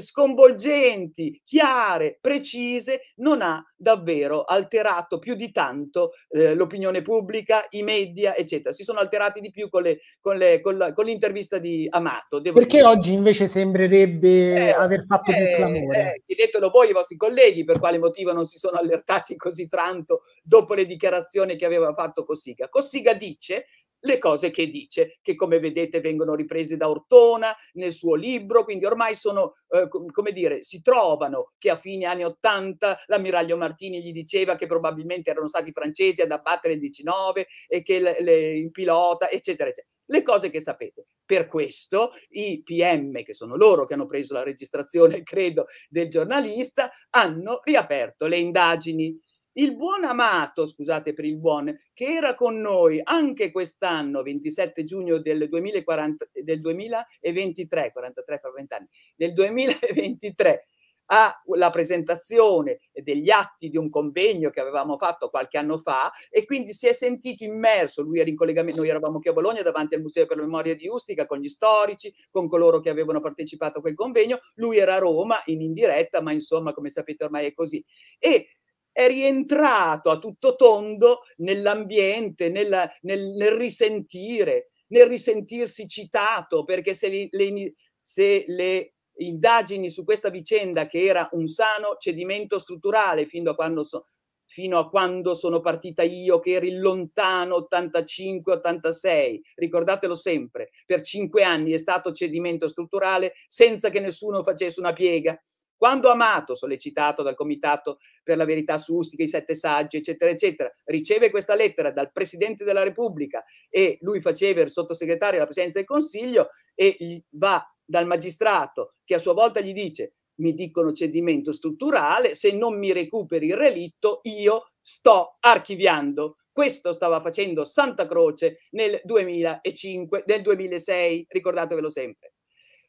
sconvolgenti, chiare, precise, non ha davvero alterato più di tanto eh, l'opinione pubblica, i media, eccetera. Si sono alterati di più con, le, con, le, con, la, con l'intervista di Amato. Perché dire. oggi invece sembrerebbe eh, aver fatto eh, più clamore? Eh, chiedetelo voi ai vostri colleghi per quale motivo non si sono allertati così tanto dopo le dichiarazioni che aveva fatto Cossiga. Cossiga dice le cose che dice, che come vedete vengono riprese da Ortona nel suo libro, quindi ormai sono, eh, come dire, si trovano che a fine anni 80 l'ammiraglio Martini gli diceva che probabilmente erano stati i francesi ad abbattere il 19 e che le, le, il pilota, eccetera, eccetera. Le cose che sapete. Per questo i PM, che sono loro che hanno preso la registrazione, credo, del giornalista, hanno riaperto le indagini il buon amato, scusate per il buon, che era con noi anche quest'anno, 27 giugno del, 2040, del 2023, 43 per 20 anni, del 2023, alla presentazione degli atti di un convegno che avevamo fatto qualche anno fa e quindi si è sentito immerso, lui era in collegamento, noi eravamo qui a Bologna davanti al Museo per la Memoria di Ustica con gli storici, con coloro che avevano partecipato a quel convegno, lui era a Roma in indiretta, ma insomma come sapete ormai è così. E è rientrato a tutto tondo nell'ambiente, nella, nel, nel, risentire, nel risentirsi citato, perché se le, le, se le indagini su questa vicenda, che era un sano cedimento strutturale fino a quando, so, fino a quando sono partita io, che eri lontano 85-86, ricordatelo sempre, per cinque anni è stato cedimento strutturale senza che nessuno facesse una piega, quando Amato, sollecitato dal Comitato per la Verità su Ustica, i Sette Saggi, eccetera, eccetera, riceve questa lettera dal Presidente della Repubblica e lui faceva il sottosegretario alla Presidenza del Consiglio e va dal magistrato che a sua volta gli dice mi dicono cedimento strutturale, se non mi recuperi il relitto io sto archiviando. Questo stava facendo Santa Croce nel 2005, nel 2006, ricordatevelo sempre.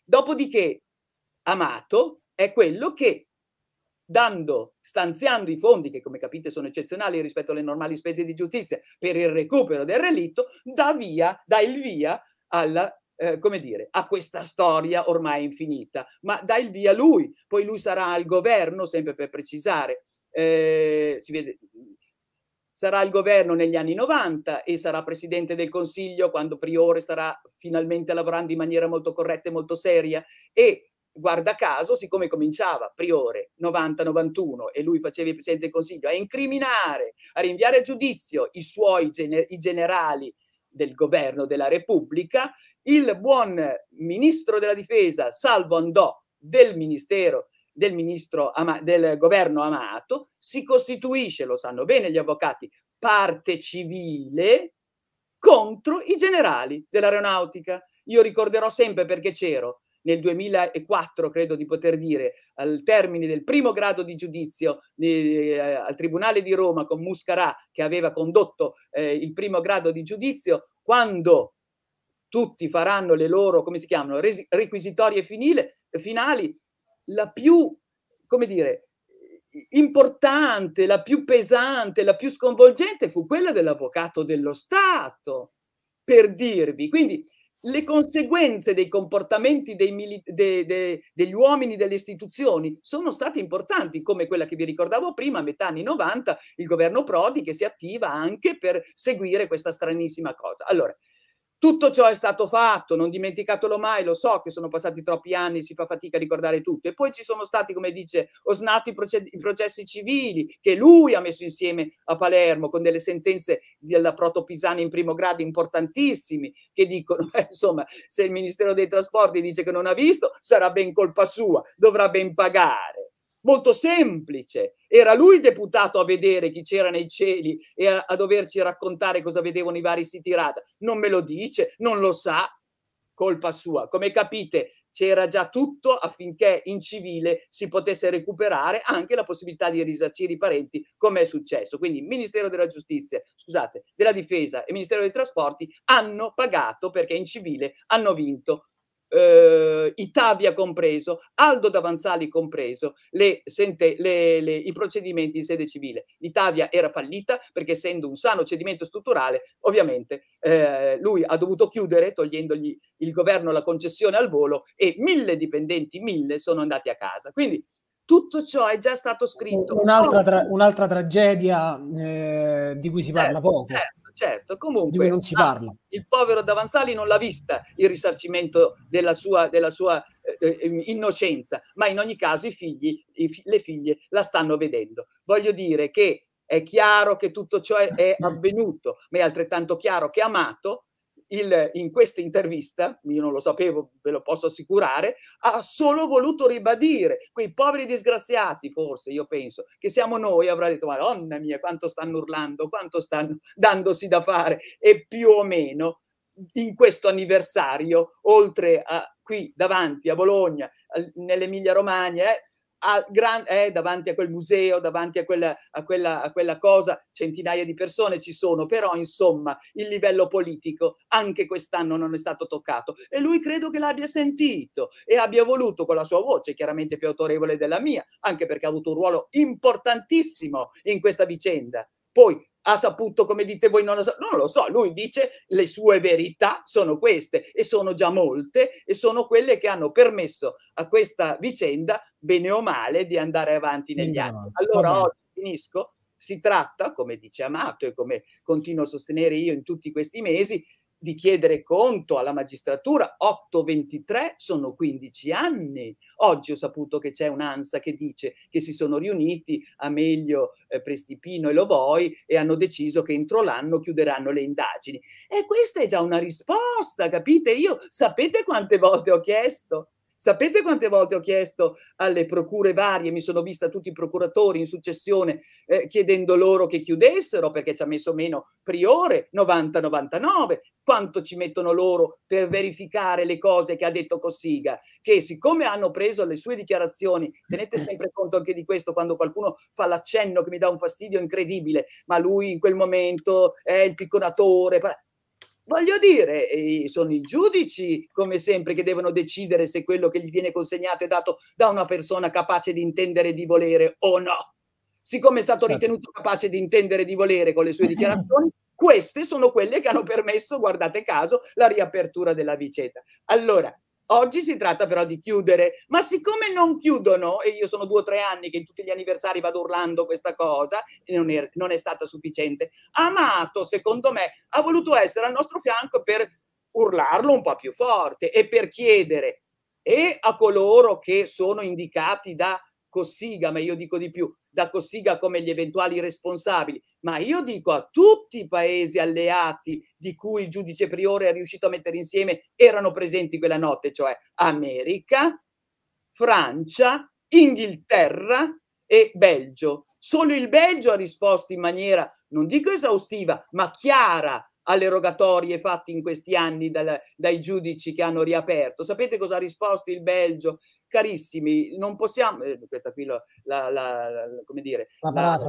Dopodiché Amato è quello che dando, stanziando i fondi che come capite sono eccezionali rispetto alle normali spese di giustizia per il recupero del relitto, dà via, dà il via alla eh, come dire, a questa storia ormai infinita, ma dà il via lui, poi lui sarà al governo, sempre per precisare, eh, si vede, sarà al governo negli anni 90 e sarà presidente del Consiglio quando Priore starà finalmente lavorando in maniera molto corretta e molto seria e guarda caso, siccome cominciava Priore 90-91 e lui faceva il Presidente del Consiglio a incriminare, a rinviare a giudizio i suoi gener- i generali del governo della Repubblica, il buon ministro della difesa Salvo Andò del ministero del, ministro, del governo Amato si costituisce, lo sanno bene gli avvocati, parte civile contro i generali dell'aeronautica. Io ricorderò sempre perché c'ero nel 2004, credo di poter dire, al termine del primo grado di giudizio eh, eh, al Tribunale di Roma con Muscarà che aveva condotto eh, il primo grado di giudizio, quando tutti faranno le loro, come si chiamano, res- requisitorie finile, finali, la più, come dire, importante, la più pesante, la più sconvolgente fu quella dell'avvocato dello Stato, per dirvi. Quindi le conseguenze dei comportamenti dei mili- de- de- degli uomini delle istituzioni sono state importanti, come quella che vi ricordavo prima, a metà anni 90, il governo Prodi che si attiva anche per seguire questa stranissima cosa. Allora, tutto ciò è stato fatto, non dimenticatelo mai, lo so che sono passati troppi anni, si fa fatica a ricordare tutto. E poi ci sono stati, come dice Osnato, i, proced- i processi civili che lui ha messo insieme a Palermo con delle sentenze della Protopisana in primo grado importantissimi che dicono, eh, insomma, se il Ministero dei Trasporti dice che non ha visto, sarà ben colpa sua, dovrà ben pagare molto semplice. Era lui deputato a vedere chi c'era nei cieli e a, a doverci raccontare cosa vedevano i vari siti radar. Non me lo dice, non lo sa, colpa sua. Come capite, c'era già tutto affinché in civile si potesse recuperare anche la possibilità di risarcire i parenti, come è successo. Quindi il Ministero della Giustizia, scusate, della Difesa e il Ministero dei Trasporti hanno pagato perché in civile hanno vinto eh, Itavia compreso, Aldo Davanzali compreso, le sente, le, le, i procedimenti in sede civile. L'Italia era fallita perché essendo un sano cedimento strutturale, ovviamente eh, lui ha dovuto chiudere togliendogli il governo la concessione al volo e mille dipendenti, mille sono andati a casa. Quindi tutto ciò è già stato scritto. Eh, un'altra, tra- un'altra tragedia eh, di cui si eh, parla poco. Certo, certo. comunque di cui non si ah, parla. il povero Davanzali non l'ha vista il risarcimento della sua, della sua eh, eh innocenza, ma in ogni caso i figli, i fi- le figlie la stanno vedendo. Voglio dire che è chiaro che tutto ciò è, è avvenuto, ma è altrettanto chiaro che Amato il, in questa intervista, io non lo sapevo, ve lo posso assicurare, ha solo voluto ribadire quei poveri disgraziati, forse io penso, che siamo noi, avrà detto, madonna mia, quanto stanno urlando, quanto stanno dandosi da fare e più o meno in questo anniversario, oltre a qui davanti a Bologna, nell'Emilia Romagna, eh, a gran, eh, davanti a quel museo, davanti a quella, a, quella, a quella cosa, centinaia di persone ci sono, però insomma il livello politico anche quest'anno non è stato toccato e lui credo che l'abbia sentito e abbia voluto con la sua voce, chiaramente più autorevole della mia, anche perché ha avuto un ruolo importantissimo in questa vicenda. Poi ha saputo come dite voi, non lo so, non lo so, lui dice le sue verità sono queste e sono già molte e sono quelle che hanno permesso a questa vicenda, bene o male, di andare avanti negli no, anni. Allora oggi finisco, si tratta, come dice Amato e come continuo a sostenere io in tutti questi mesi, di chiedere conto alla magistratura. 8-23 sono 15 anni. Oggi ho saputo che c'è un'ANSA che dice che si sono riuniti Amelio, eh, Prestipino e Lovoi e hanno deciso che entro l'anno chiuderanno le indagini. E questa è già una risposta, capite? Io sapete quante volte ho chiesto? Sapete quante volte ho chiesto alle procure varie, mi sono vista tutti i procuratori in successione eh, chiedendo loro che chiudessero perché ci ha messo meno Priore 90-99, quanto ci mettono loro per verificare le cose che ha detto Cossiga, che siccome hanno preso le sue dichiarazioni, tenete sempre conto anche di questo quando qualcuno fa l'accenno che mi dà un fastidio incredibile, ma lui in quel momento è il picconatore, Voglio dire, eh, sono i giudici, come sempre, che devono decidere se quello che gli viene consegnato è dato da una persona capace di intendere di volere o no. Siccome è stato certo. ritenuto capace di intendere di volere con le sue dichiarazioni, queste sono quelle che hanno permesso, guardate caso, la riapertura della vicenda. Allora, Oggi si tratta però di chiudere, ma siccome non chiudono, e io sono due o tre anni che in tutti gli anniversari vado urlando questa cosa, non è, non è stata sufficiente. Amato, secondo me, ha voluto essere al nostro fianco per urlarlo un po' più forte e per chiedere e a coloro che sono indicati da Cossiga, ma io dico di più, da Cossiga come gli eventuali responsabili, ma io dico a tutti i paesi alleati di cui il giudice Priore è riuscito a mettere insieme erano presenti quella notte, cioè America, Francia, Inghilterra e Belgio. Solo il Belgio ha risposto in maniera, non dico esaustiva, ma chiara alle rogatorie fatte in questi anni dal, dai giudici che hanno riaperto. Sapete cosa ha risposto il Belgio? carissimi, non possiamo, eh, questa qui la, la, la, la come dire, la,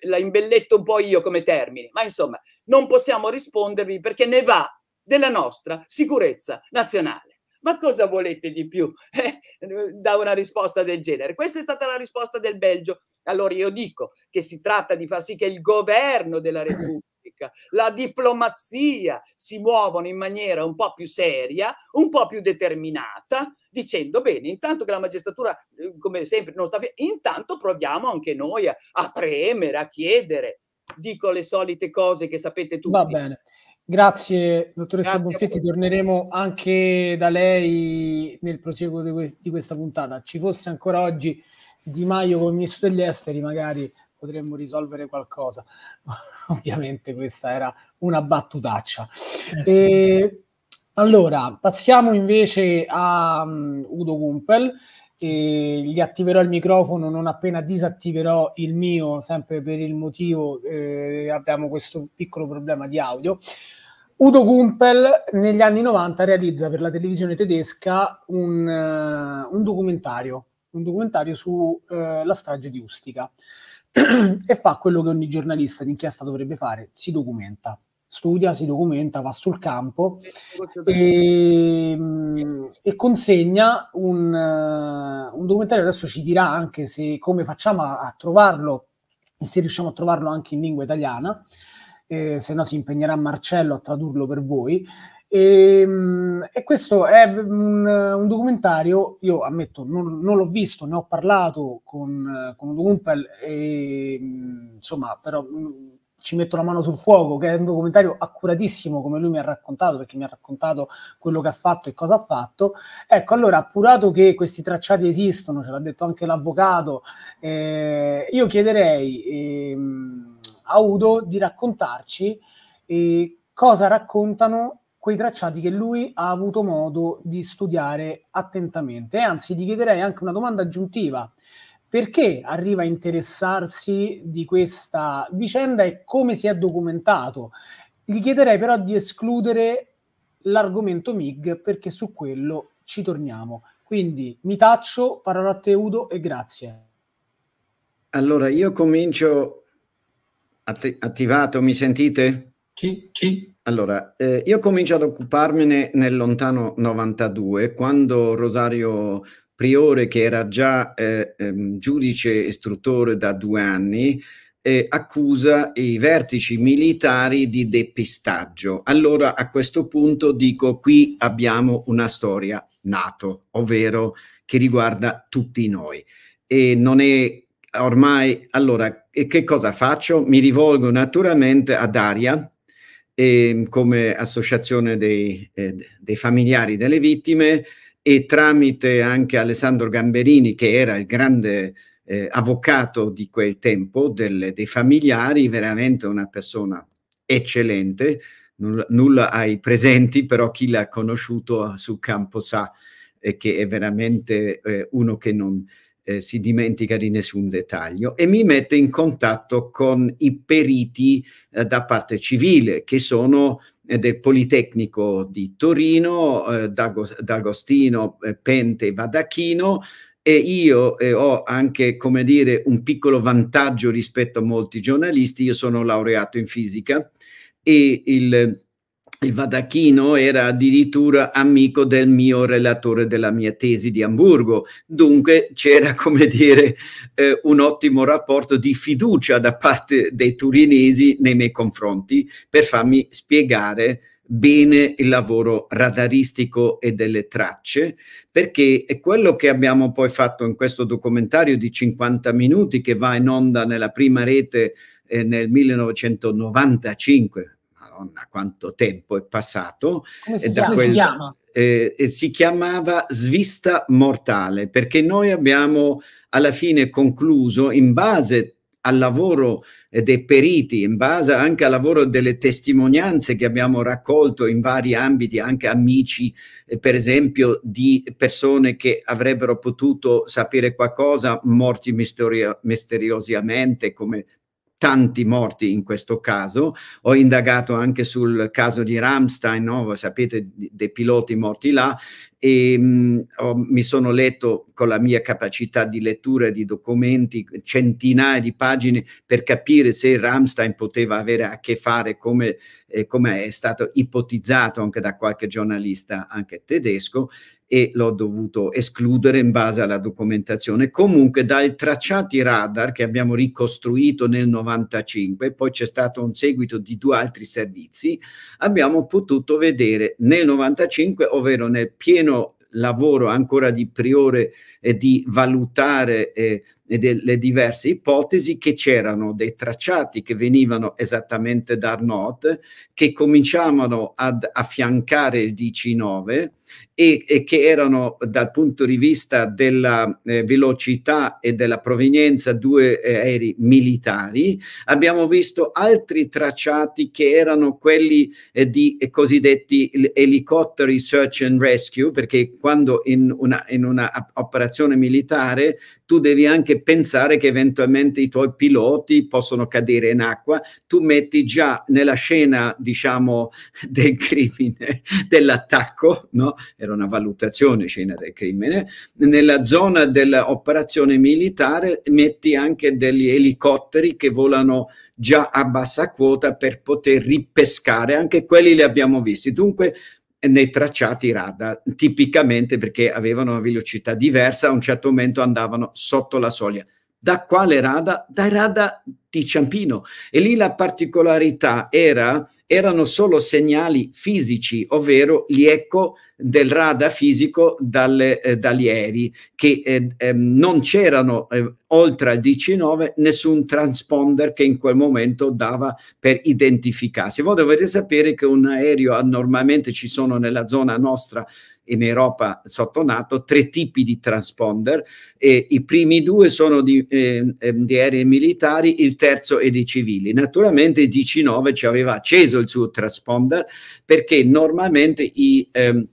la imbelletto un po' io come termine, ma insomma, non possiamo rispondervi perché ne va della nostra sicurezza nazionale. Ma cosa volete di più eh, da una risposta del genere? Questa è stata la risposta del Belgio. Allora io dico che si tratta di far sì che il governo della Repubblica politica, la diplomazia si muovono in maniera un po' più seria, un po' più determinata, dicendo bene, intanto che la magistratura, eh, come sempre, non sta... Intanto proviamo anche noi a, a premere, a chiedere. Dico le solite cose che sapete tutti. Va bene. Grazie dottoressa Grazie Bonfetti, torneremo anche da lei nel proseguo di, questa puntata. Ci fosse ancora oggi Di Maio come ministro degli esteri, magari potremmo risolvere qualcosa. Ovviamente questa era una battutaccia. Eh, e, sì. Allora, passiamo invece a um, Udo Gumpel. E gli attiverò il microfono non appena disattiverò il mio, sempre per il motivo eh, abbiamo questo piccolo problema di audio. Udo Gumpel negli anni 90 realizza per la televisione tedesca un, uh, un documentario, un documentario sulla eh, uh, strage di Ustica e fa quello che ogni giornalista d'inchiesta dovrebbe fare, si documenta studia, si documenta, va sul campo e, mm, e consegna un, eh, un, documentario. Adesso ci dirà anche se, come facciamo a, a, trovarlo e se riusciamo a trovarlo anche in lingua italiana. Eh, se no si impegnerà Marcello a tradurlo per voi. E, ehm, e questo è un, un, documentario, io ammetto, non, non, l'ho visto, ne ho parlato con, con Dumpel, e, insomma, però mm, ci metto la mano sul fuoco, che è un documentario accuratissimo, come lui mi ha raccontato, perché mi ha raccontato quello che ha fatto e cosa ha fatto. Ecco, allora, appurato che questi tracciati esistono, ce l'ha detto anche l'avvocato, eh, io chiederei eh, a Udo di raccontarci eh, cosa raccontano quei tracciati che lui ha avuto modo di studiare attentamente. E anzi, ti chiederei anche una domanda aggiuntiva. Perché arriva a interessarsi di questa vicenda e come si è documentato? Gli chiederei però di escludere l'argomento MIG perché su quello ci torniamo. Quindi mi taccio, parola a te Udo e grazie. Allora, io comincio att- attivato, mi sentite? Sì, sì. Allora, eh, io comincio ad occuparmene nel lontano 92, quando Rosario Priore, che era già eh, ehm, giudice istruttore da due anni, eh, accusa i vertici militari di depistaggio. Allora a questo punto dico qui abbiamo una storia NATO, ovvero che riguarda tutti noi. E non è ormai... Allora, che cosa faccio? Mi rivolgo naturalmente ad Aria, e, ehm, come associazione dei, eh, dei, familiari delle vittime e tramite anche Alessandro Gamberini che era il grande eh, avvocato di quel tempo del, dei familiari, veramente una persona eccellente, nulla, nulla, ai presenti, però chi l'ha conosciuto sul campo sa eh, che è veramente eh, uno che non, eh, si dimentica di nessun dettaglio e mi mette in contatto con i periti eh, da parte civile che sono eh, del Politecnico di Torino, eh, D'Agostino, eh, Pente e Vadacchino e io eh, ho anche, come dire, un piccolo vantaggio rispetto a molti giornalisti. Io sono laureato in fisica e il il Vadachino era addirittura amico del mio relatore della mia tesi di Hamburgo. dunque c'era, come dire, eh, un ottimo rapporto di fiducia da parte dei turinesi nei miei confronti per farmi spiegare bene il lavoro radaristico e delle tracce, perché è quello che abbiamo poi fatto in questo documentario di 50 minuti che va in onda nella prima rete eh, nel 1995, Madonna, quanto tempo è passato. Come si, chiama? Quel, si, chiama? Eh, si chiamava Svista Mortale, perché noi abbiamo alla fine concluso, in base al lavoro dei periti, in base anche al lavoro delle testimonianze che abbiamo raccolto in vari ambiti, anche amici, eh, per esempio, di persone che avrebbero potuto sapere qualcosa, morti misterio misteriosamente, come tanti morti in questo caso. Ho indagato anche sul caso di Ramstein, no? sapete, dei piloti morti là, e mh, mm, ho, mi sono letto con la mia capacità di lettura di documenti centinaia di pagine per capire se Ramstein poteva avere a che fare come, eh, come è stato ipotizzato anche da qualche giornalista anche tedesco e l'ho dovuto escludere in base alla documentazione. Comunque dai tracciati radar che abbiamo ricostruito nel 95, poi c'è stato un seguito di due altri servizi, abbiamo potuto vedere nel 95, ovvero nel pieno lavoro ancora di Priore eh, di valutare eh, le diverse ipotesi che c'erano dei tracciati che venivano esattamente da Arnott, che cominciavano ad affiancare il DC9 e, e che erano dal punto di vista della eh, velocità e della provenienza due eh, aerei militari. Abbiamo visto altri tracciati che erano quelli eh, di eh, cosiddetti elicotteri search and rescue, perché quando in una, in una operazione operazione militare tu devi anche pensare che eventualmente i tuoi piloti possono cadere in acqua, tu metti già nella scena, diciamo, del crimine, dell'attacco, no? Era una valutazione scena del crimine, nella zona dell'operazione militare metti anche degli elicotteri che volano già a bassa quota per poter ripescare, anche quelli li abbiamo visti. Dunque nei tracciati radar, tipicamente perché avevano una velocità diversa, a un certo momento andavano sotto la soglia. Da quale rada? Da rada di Ciampino. E lì la particolarità era, erano solo segnali fisici, ovvero gli eco del rada fisico dalle, eh, dagli aerei, che eh, eh, non c'erano eh, oltre al 19 nessun transponder che in quel momento dava per identificarsi. Voi dovete sapere che un aereo ah, normalmente ci sono nella zona nostra in Europa sotto Nato tre tipi di transponder e i primi due sono di, eh, di aerei militari, il terzo è di civili. Naturalmente il 19 ci aveva acceso il suo transponder perché normalmente i... Ehm,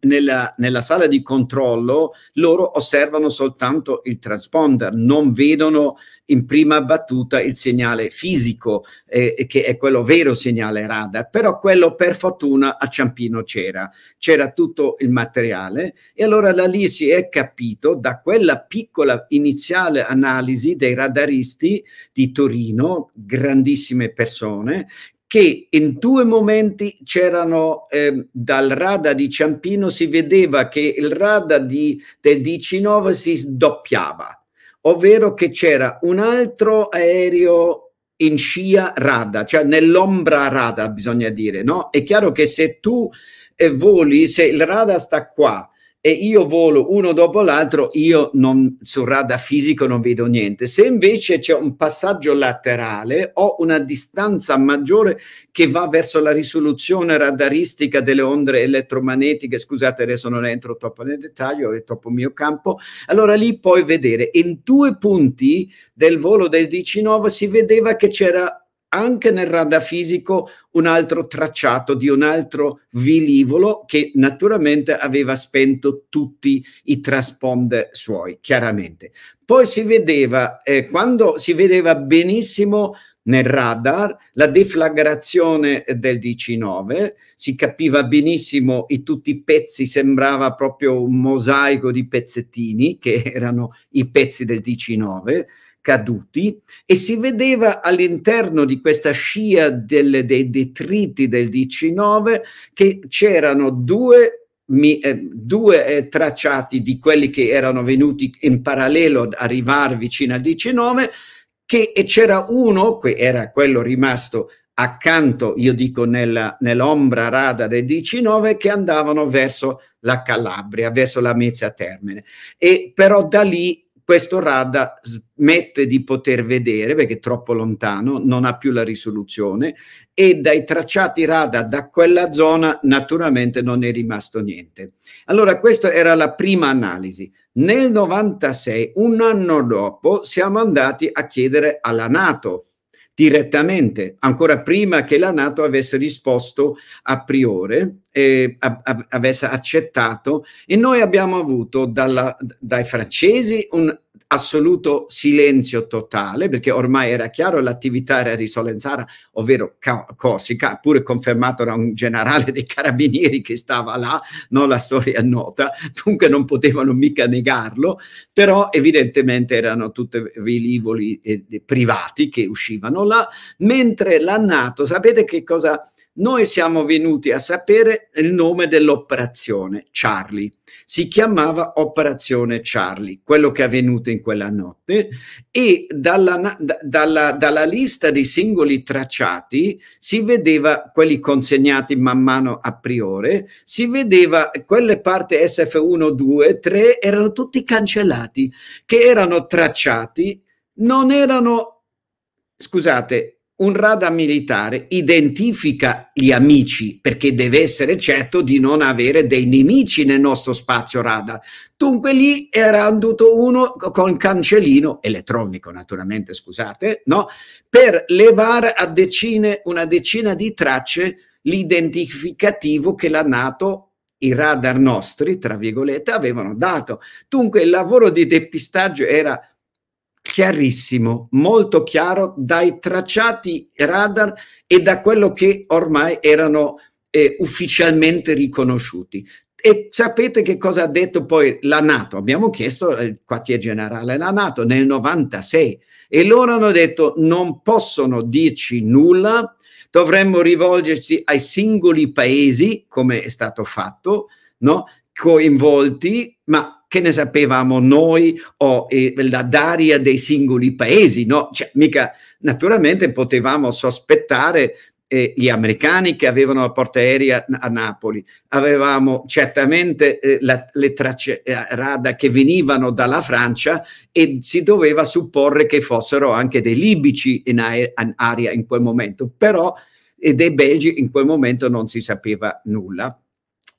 nella, nella, sala di controllo loro osservano soltanto il transponder, non vedono in prima battuta il segnale fisico, eh, che è quello vero segnale radar, però quello per fortuna a Ciampino c'era, c'era tutto il materiale e allora da lì si è capito da quella piccola iniziale analisi dei radaristi di Torino, grandissime persone, che in due momenti c'erano eh, dal rada di Ciampino si vedeva che il rada di, del 19 si sdoppiava, ovvero che c'era un altro aereo in scia rada, cioè nell'ombra rada bisogna dire, no? È chiaro che se tu eh, voli, se il rada sta qua, e io volo uno dopo l'altro, io non, sul radar fisico non vedo niente. Se invece c'è un passaggio laterale, ho una distanza maggiore che va verso la risoluzione radaristica delle onde elettromagnetiche. Scusate, adesso non entro troppo nel dettaglio, è troppo mio campo. Allora lì puoi vedere in due punti del volo del 19 si vedeva che c'era anche nel radar fisico un altro tracciato di un altro velivolo che naturalmente aveva spento tutti i traspond suoi, chiaramente. Poi si vedeva, eh, quando si vedeva benissimo nel radar la deflagrazione del 19, si capiva benissimo e tutti i pezzi, sembrava proprio un mosaico di pezzettini che erano i pezzi del 19 caduti e si vedeva all'interno di questa scia del, dei detriti del 19 che c'erano due mi, eh, due eh, tracciati di quelli che erano venuti in parallelo ad arrivare vicino al 19 che c'era uno che era quello rimasto accanto, io dico nella, nell'ombra rada del 19 che andavano verso la Calabria, verso la Mezza Termine e però da lì questo radar smette di poter vedere perché è troppo lontano, non ha più la risoluzione e dai tracciati radar da quella zona naturalmente non è rimasto niente. Allora questa era la prima analisi. Nel 96, un anno dopo, siamo andati a chiedere alla Nato direttamente, ancora prima che la Nato avesse risposto a priore eh, a, avesse accettato e noi abbiamo avuto dalla, dai francesi un assoluto silenzio totale perché ormai era chiaro l'attività era di Solenzara ovvero ca- Corsica pure confermato da un generale dei carabinieri che stava là no? la storia è nota dunque non potevano mica negarlo però evidentemente erano tutti velivoli eh, privati che uscivano là mentre la Nato sapete che cosa noi siamo venuti a sapere il nome dell'operazione, Charlie. Si chiamava Operazione Charlie, quello che è avvenuto in quella notte e dalla, da, dalla, dalla lista dei singoli tracciati si vedeva quelli consegnati man mano a priore, si vedeva quelle parti SF1, 2, 3 erano tutti cancellati, che erano tracciati, non erano, scusate, un radar militare identifica gli amici perché deve essere certo di non avere dei nemici nel nostro spazio radar. Dunque lì era andato uno con cancellino elettronico, naturalmente, scusate, no? per levare a decine, una decina di tracce l'identificativo che la Nato i radar nostri, tra virgolette, avevano dato. Dunque il lavoro di depistaggio era chiarissimo, molto chiaro dai tracciati radar e da quello che ormai erano eh, ufficialmente riconosciuti. E sapete che cosa ha detto poi la Nato? Abbiamo chiesto al quartier generale la Nato nel 96 e loro hanno detto non possono dirci nulla, dovremmo rivolgersi ai singoli paesi, come è stato fatto, no? coinvolti, ma che ne sapevamo noi o eh, la daria dei singoli paesi, no? Cioè, mica, naturalmente potevamo sospettare eh, gli americani che avevano la porta aerea a Napoli, avevamo certamente eh, la, le tracce eh, rada che venivano dalla Francia e si doveva supporre che fossero anche dei libici in, aer- in aria in quel momento, però e dei belgi in quel momento non si sapeva nulla.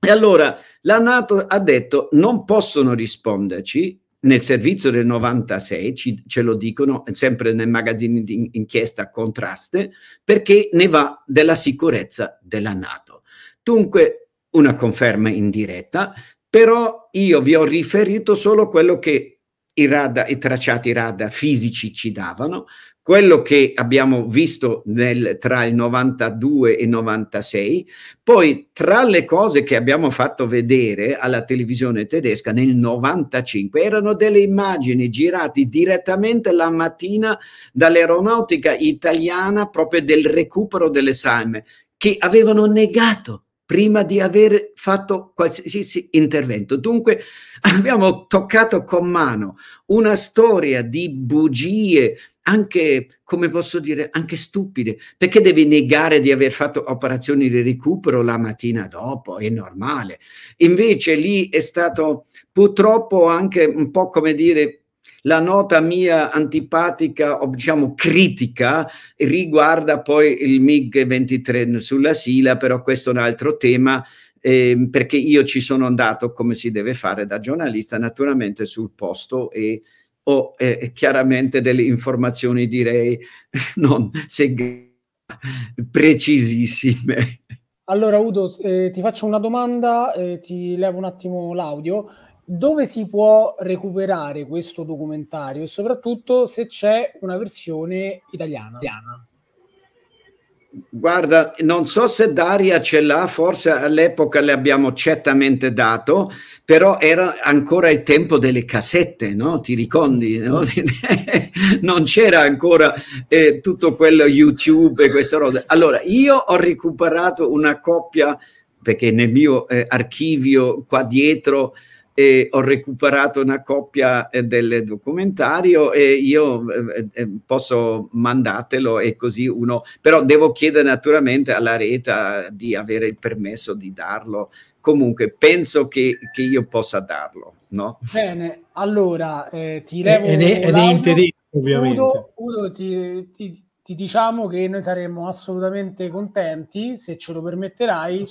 E allora la Nato ha detto non possono risponderci nel servizio del 96, ci, ce lo dicono sempre nel magazzino di inchiesta Contraste, perché ne va della sicurezza della Nato. Dunque, una conferma indiretta, però io vi ho riferito solo quello che i, radar, i tracciati radar fisici ci davano, quello che abbiamo visto nel, tra il 92 e il 96, poi tra le cose che abbiamo fatto vedere alla televisione tedesca nel 95 erano delle immagini girate direttamente la mattina dall'aeronautica italiana proprio del recupero delle salme che avevano negato prima di aver fatto qualsiasi intervento. Dunque abbiamo toccato con mano una storia di bugie, anche, come posso dire, anche stupide, perché devi negare di aver fatto operazioni di recupero la mattina dopo, è normale. Invece lì è stato purtroppo anche un po' come dire la nota mia antipatica o diciamo critica riguarda poi il MiG 23 sulla Sila, però questo è un altro tema. Eh, perché io ci sono andato come si deve fare da giornalista naturalmente sul posto e o eh, chiaramente delle informazioni direi non segrete, precisissime. Allora Udo, eh, ti faccio una domanda, eh, ti levo un attimo l'audio. Dove si può recuperare questo documentario e soprattutto se c'è una versione italiana? italiana. Guarda, non so se Daria ce l'ha, forse all'epoca le abbiamo certamente dato, però era ancora il tempo delle casette, no? Ti ricordi? No? non c'era ancora eh, tutto quello YouTube e queste cose. Allora, io ho recuperato una coppia, perché nel mio eh, archivio qua dietro e ho recuperato una copia eh, del documentario e io eh, eh, posso mandatelo e così uno, però devo chiedere naturalmente alla rete di avere il permesso di darlo. Comunque penso che, che io possa darlo. No? Bene, allora eh, ti levo... Ed è, ed è in tedesco ovviamente. Uno, Udo ti, ti ti diciamo che noi saremmo assolutamente contenti, se ce lo permetterai,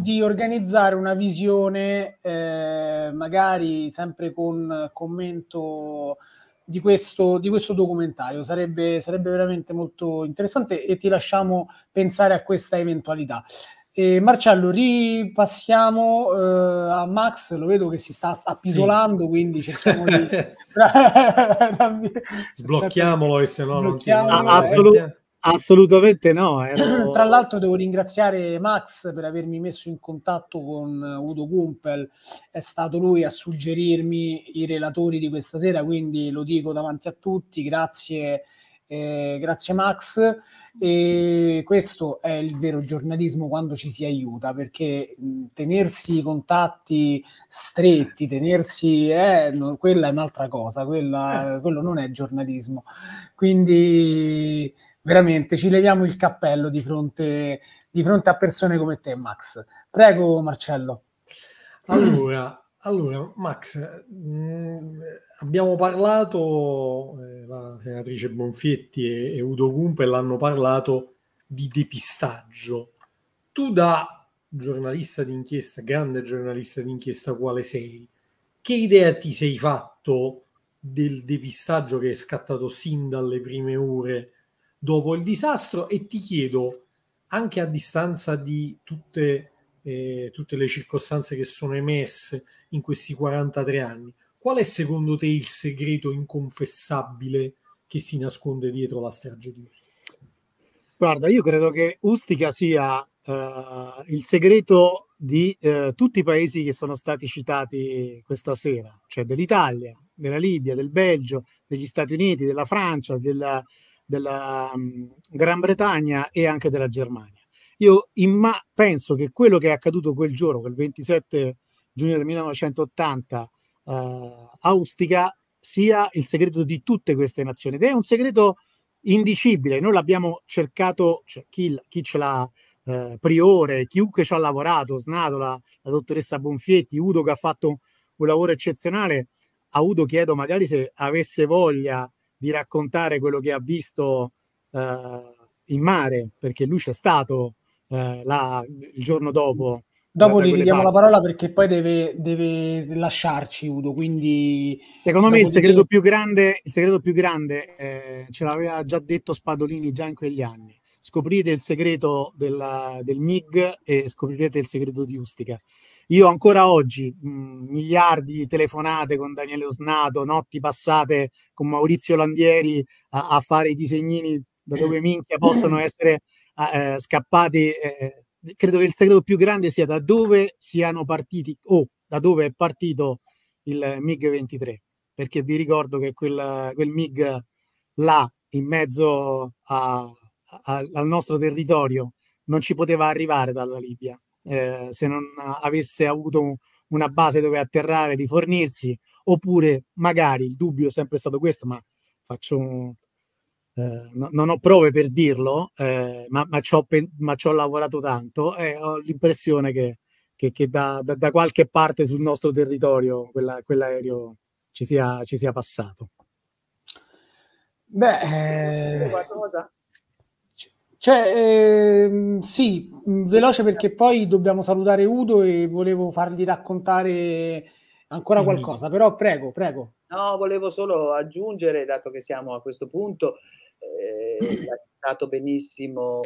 di organizzare una visione, eh, magari sempre con commento di questo, di questo documentario. Sarebbe, sarebbe veramente molto interessante e ti lasciamo pensare a questa eventualità. E Marcello, ripassiamo eh, a Max, lo vedo che si sta appisolando, sì. quindi cerchiamo di... Sblocchiamolo e se no non ti... Ah, assolut- assolutamente no. Ero... Eh. Tra l'altro devo ringraziare Max per avermi messo in contatto con eh, Udo Kumpel, è stato lui a suggerirmi i relatori di questa sera, quindi lo dico davanti a tutti, grazie eh, grazie Max. E questo è il vero giornalismo quando ci si aiuta, perché tenersi i contatti stretti, tenersi eh, no, quella è un'altra cosa, quella, eh. quello non è giornalismo. Quindi veramente ci leviamo il cappello di fronte, di fronte a persone come te, Max. Prego Marcello. Allora, allora Max, mh, abbiamo parlato, eh, la senatrice Bonfietti e, e Udo Gumpel hanno parlato di depistaggio. Tu da giornalista d'inchiesta, grande giornalista d'inchiesta quale sei, che idea ti sei fatto del depistaggio che è scattato sin dalle prime ore dopo il disastro? E ti chiedo, anche a distanza di tutte, eh, tutte le circostanze che sono emerse in questi 43 anni, qual è secondo te il segreto inconfessabile che si nasconde dietro la strage di Ustica? Guarda, io credo che Ustica sia uh, il segreto di uh, tutti i paesi che sono stati citati questa sera, cioè dell'Italia, della Libia, del Belgio, degli Stati Uniti, della Francia, della, della um, Gran Bretagna e anche della Germania. Io imma- penso che quello che è accaduto quel giorno, quel 27 giugno del 1980, uh, austica sia il segreto di tutte queste nazioni ed è un segreto indicibile. Noi l'abbiamo cercato, cioè chi, chi ce l'ha, eh, Priore, chiunque ci ha lavorato, snato la dottoressa Bonfietti, Udo che ha fatto un, un lavoro eccezionale. A Udo chiedo magari se avesse voglia di raccontare quello che ha visto eh, in mare, perché lui c'è stato eh, là, il giorno dopo Dopo gli ridiamo la parola perché poi deve, deve lasciarci Udo, quindi... Secondo me il segreto, più grande, il segreto più grande eh, ce l'aveva già detto Spadolini già in quegli anni. Scoprite il segreto della, del MIG e scoprirete il segreto di Ustica. Io ancora oggi, mh, mm, miliardi di telefonate con Daniele Osnato, notti passate con Maurizio Landieri a, a fare i disegnini da eh. dove minchia possono essere eh, scappati... Eh, credo che il segreto più grande sia da dove siano partiti o oh, da dove è partito il MiG-23, perché vi ricordo che quel, quel MiG là in mezzo a, a, al nostro territorio non ci poteva arrivare dalla Libia eh, se non avesse avuto una base dove atterrare, rifornirsi, oppure magari il dubbio è sempre stato questo, ma faccio Ehm, non ho prove per dirlo, eh, ma, ma ci ho, ho lavorato tanto e ho l'impressione che, che, che da, da, da, qualche parte sul nostro territorio quella, quell'aereo ci sia, ci sia passato. Beh, cioè, eh, ehm, sì, mm, veloce perché poi dobbiamo salutare Udo e volevo fargli raccontare ancora qualcosa, però prego, prego. No, volevo solo aggiungere, dato che siamo a questo punto, eh, ha citato benissimo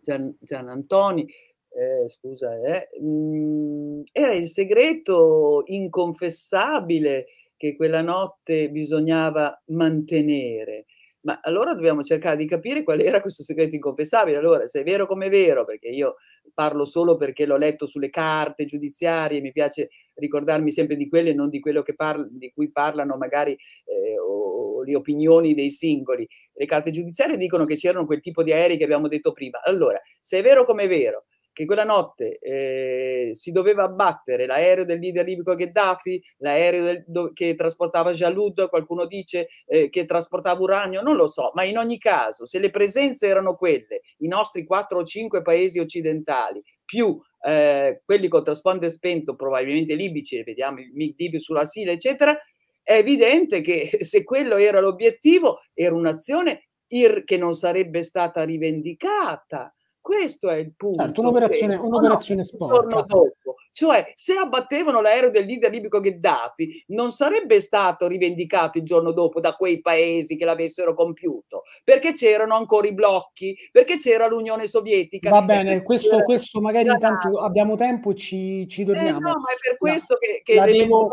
Gian, Gian Antoni, eh, scusa, mh, eh, mm, era il segreto inconfessabile che quella notte bisognava mantenere. Ma allora dobbiamo cercare di capire qual era questo segreto inconfessabile. Allora, se è vero come è vero, perché io parlo solo perché l'ho letto sulle carte giudiziarie, mi piace ricordarmi sempre di quelle e non di quello che parla, di cui parlano magari eh, o, o le opinioni dei singoli. Le carte giudiziarie dicono che c'erano quel tipo di aerei che abbiamo detto prima. Allora, se è vero come è vero che quella notte eh, si doveva abbattere l'aereo del leader libico Gheddafi, l'aereo del, do, che trasportava Jalud, qualcuno dice eh, che trasportava uranio, non lo so, ma in ogni caso se le presenze erano quelle, i nostri 4 o 5 paesi occidentali, più eh, quelli con trasponder spento, probabilmente libici, vediamo il MIG-DIB sulla Sile, eccetera, è evidente che se quello era l'obiettivo, era un'azione che non sarebbe stata rivendicata. Questo è il certo, punto. Certo, un'operazione, un'operazione no, sporca. Il giorno dopo, cioè, se abbattevano l'aereo del leader libico Gheddafi, non sarebbe stato rivendicato il giorno dopo da quei paesi che l'avessero compiuto, perché c'erano ancora i blocchi, perché c'era l'Unione Sovietica. Va bene, questo, eh, questo magari intanto abbiamo tempo e ci, ci dormiamo. Eh no, ma è per questo la, che, che la devo,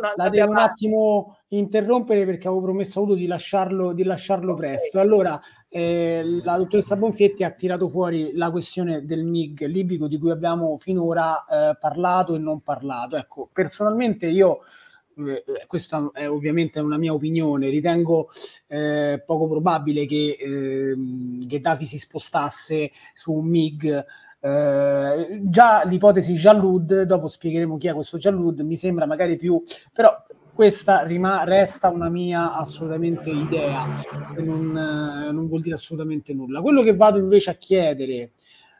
la, la devo un attimo interrompere perché avevo promesso a Udo di lasciarlo, di lasciarlo okay. presto. Allora, eh, la dottoressa Bonfietti ha tirato fuori la questione del MIG libico di cui abbiamo finora eh, parlato parlato e non parlato. Ecco, personalmente io eh, eh, questa è ovviamente una mia opinione, ritengo eh, poco probabile che eh, Gheddafi si spostasse su un MIG. Eh, già l'ipotesi Jalud, dopo spiegheremo chi è questo Jalud, mi sembra magari più, però questa rima- resta una mia assolutamente idea, non, eh, non vuol dire assolutamente nulla. Quello che vado invece a chiedere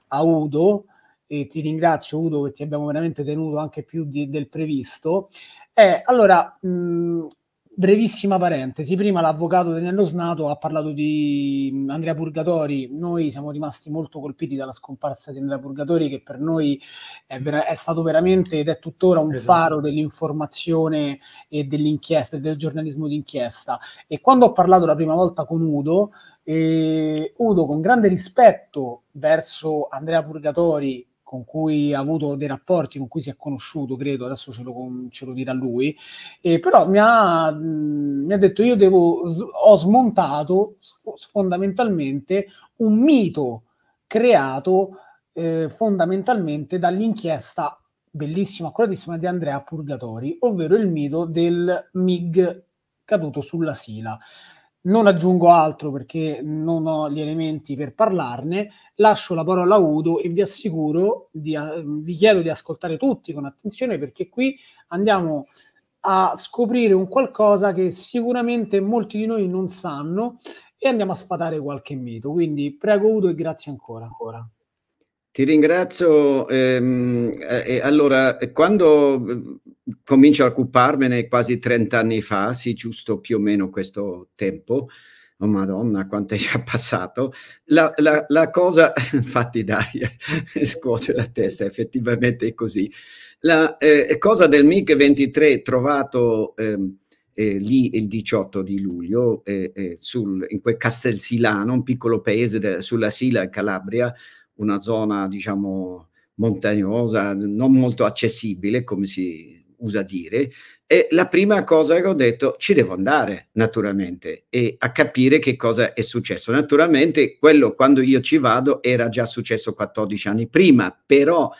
a Udo e ti ringrazio Udo che ti abbiamo veramente tenuto anche più di, del previsto. Eh, allora, mh, mm, brevissima parentesi, prima l'avvocato Daniello Snato ha parlato di mm, Andrea Purgatori, noi siamo rimasti molto colpiti dalla scomparsa di Andrea Purgatori che per noi è, vera- è stato veramente ed è tuttora un esatto. faro dell'informazione e dell'inchiesta e del giornalismo d'inchiesta e quando ho parlato la prima volta con Udo, eh, Udo con grande rispetto verso Andrea Purgatori con cui ha avuto dei rapporti, con cui si è conosciuto, credo, adesso ce lo, ce lo dirà lui, eh, però mi ha, mh, mm, mi ha, detto io devo, ho smontato fondamentalmente un mito creato eh, fondamentalmente dall'inchiesta bellissima, accuratissima di Andrea Purgatori, ovvero il mito del MIG caduto sulla Sila. Non aggiungo altro perché non ho gli elementi per parlarne, lascio la parola a Udo e vi assicuro, di, eh, vi chiedo di ascoltare tutti con attenzione perché qui andiamo a scoprire un qualcosa che sicuramente molti di noi non sanno e andiamo a sfatare qualche mito. Quindi prego Udo e grazie ancora. ancora. Ti ringrazio. Ehm, eh, allora, quando ehm, comincio a occuparmene quasi 30 anni fa, sì, giusto più o meno questo tempo, oh madonna, quanto è già passato, la, la, la cosa, infatti Daria scuote la testa, effettivamente è così, la eh, cosa del MiG-23 trovato eh, eh, lì il 18 di luglio eh, eh, sul, in quel Castelsilano, un piccolo paese de, sulla Sila in Calabria, una zona, diciamo, montagnosa, non molto accessibile, come si usa dire. E la prima cosa che ho detto, ci devo andare naturalmente e a capire che cosa è successo. Naturalmente, quello quando io ci vado era già successo 14 anni prima, però,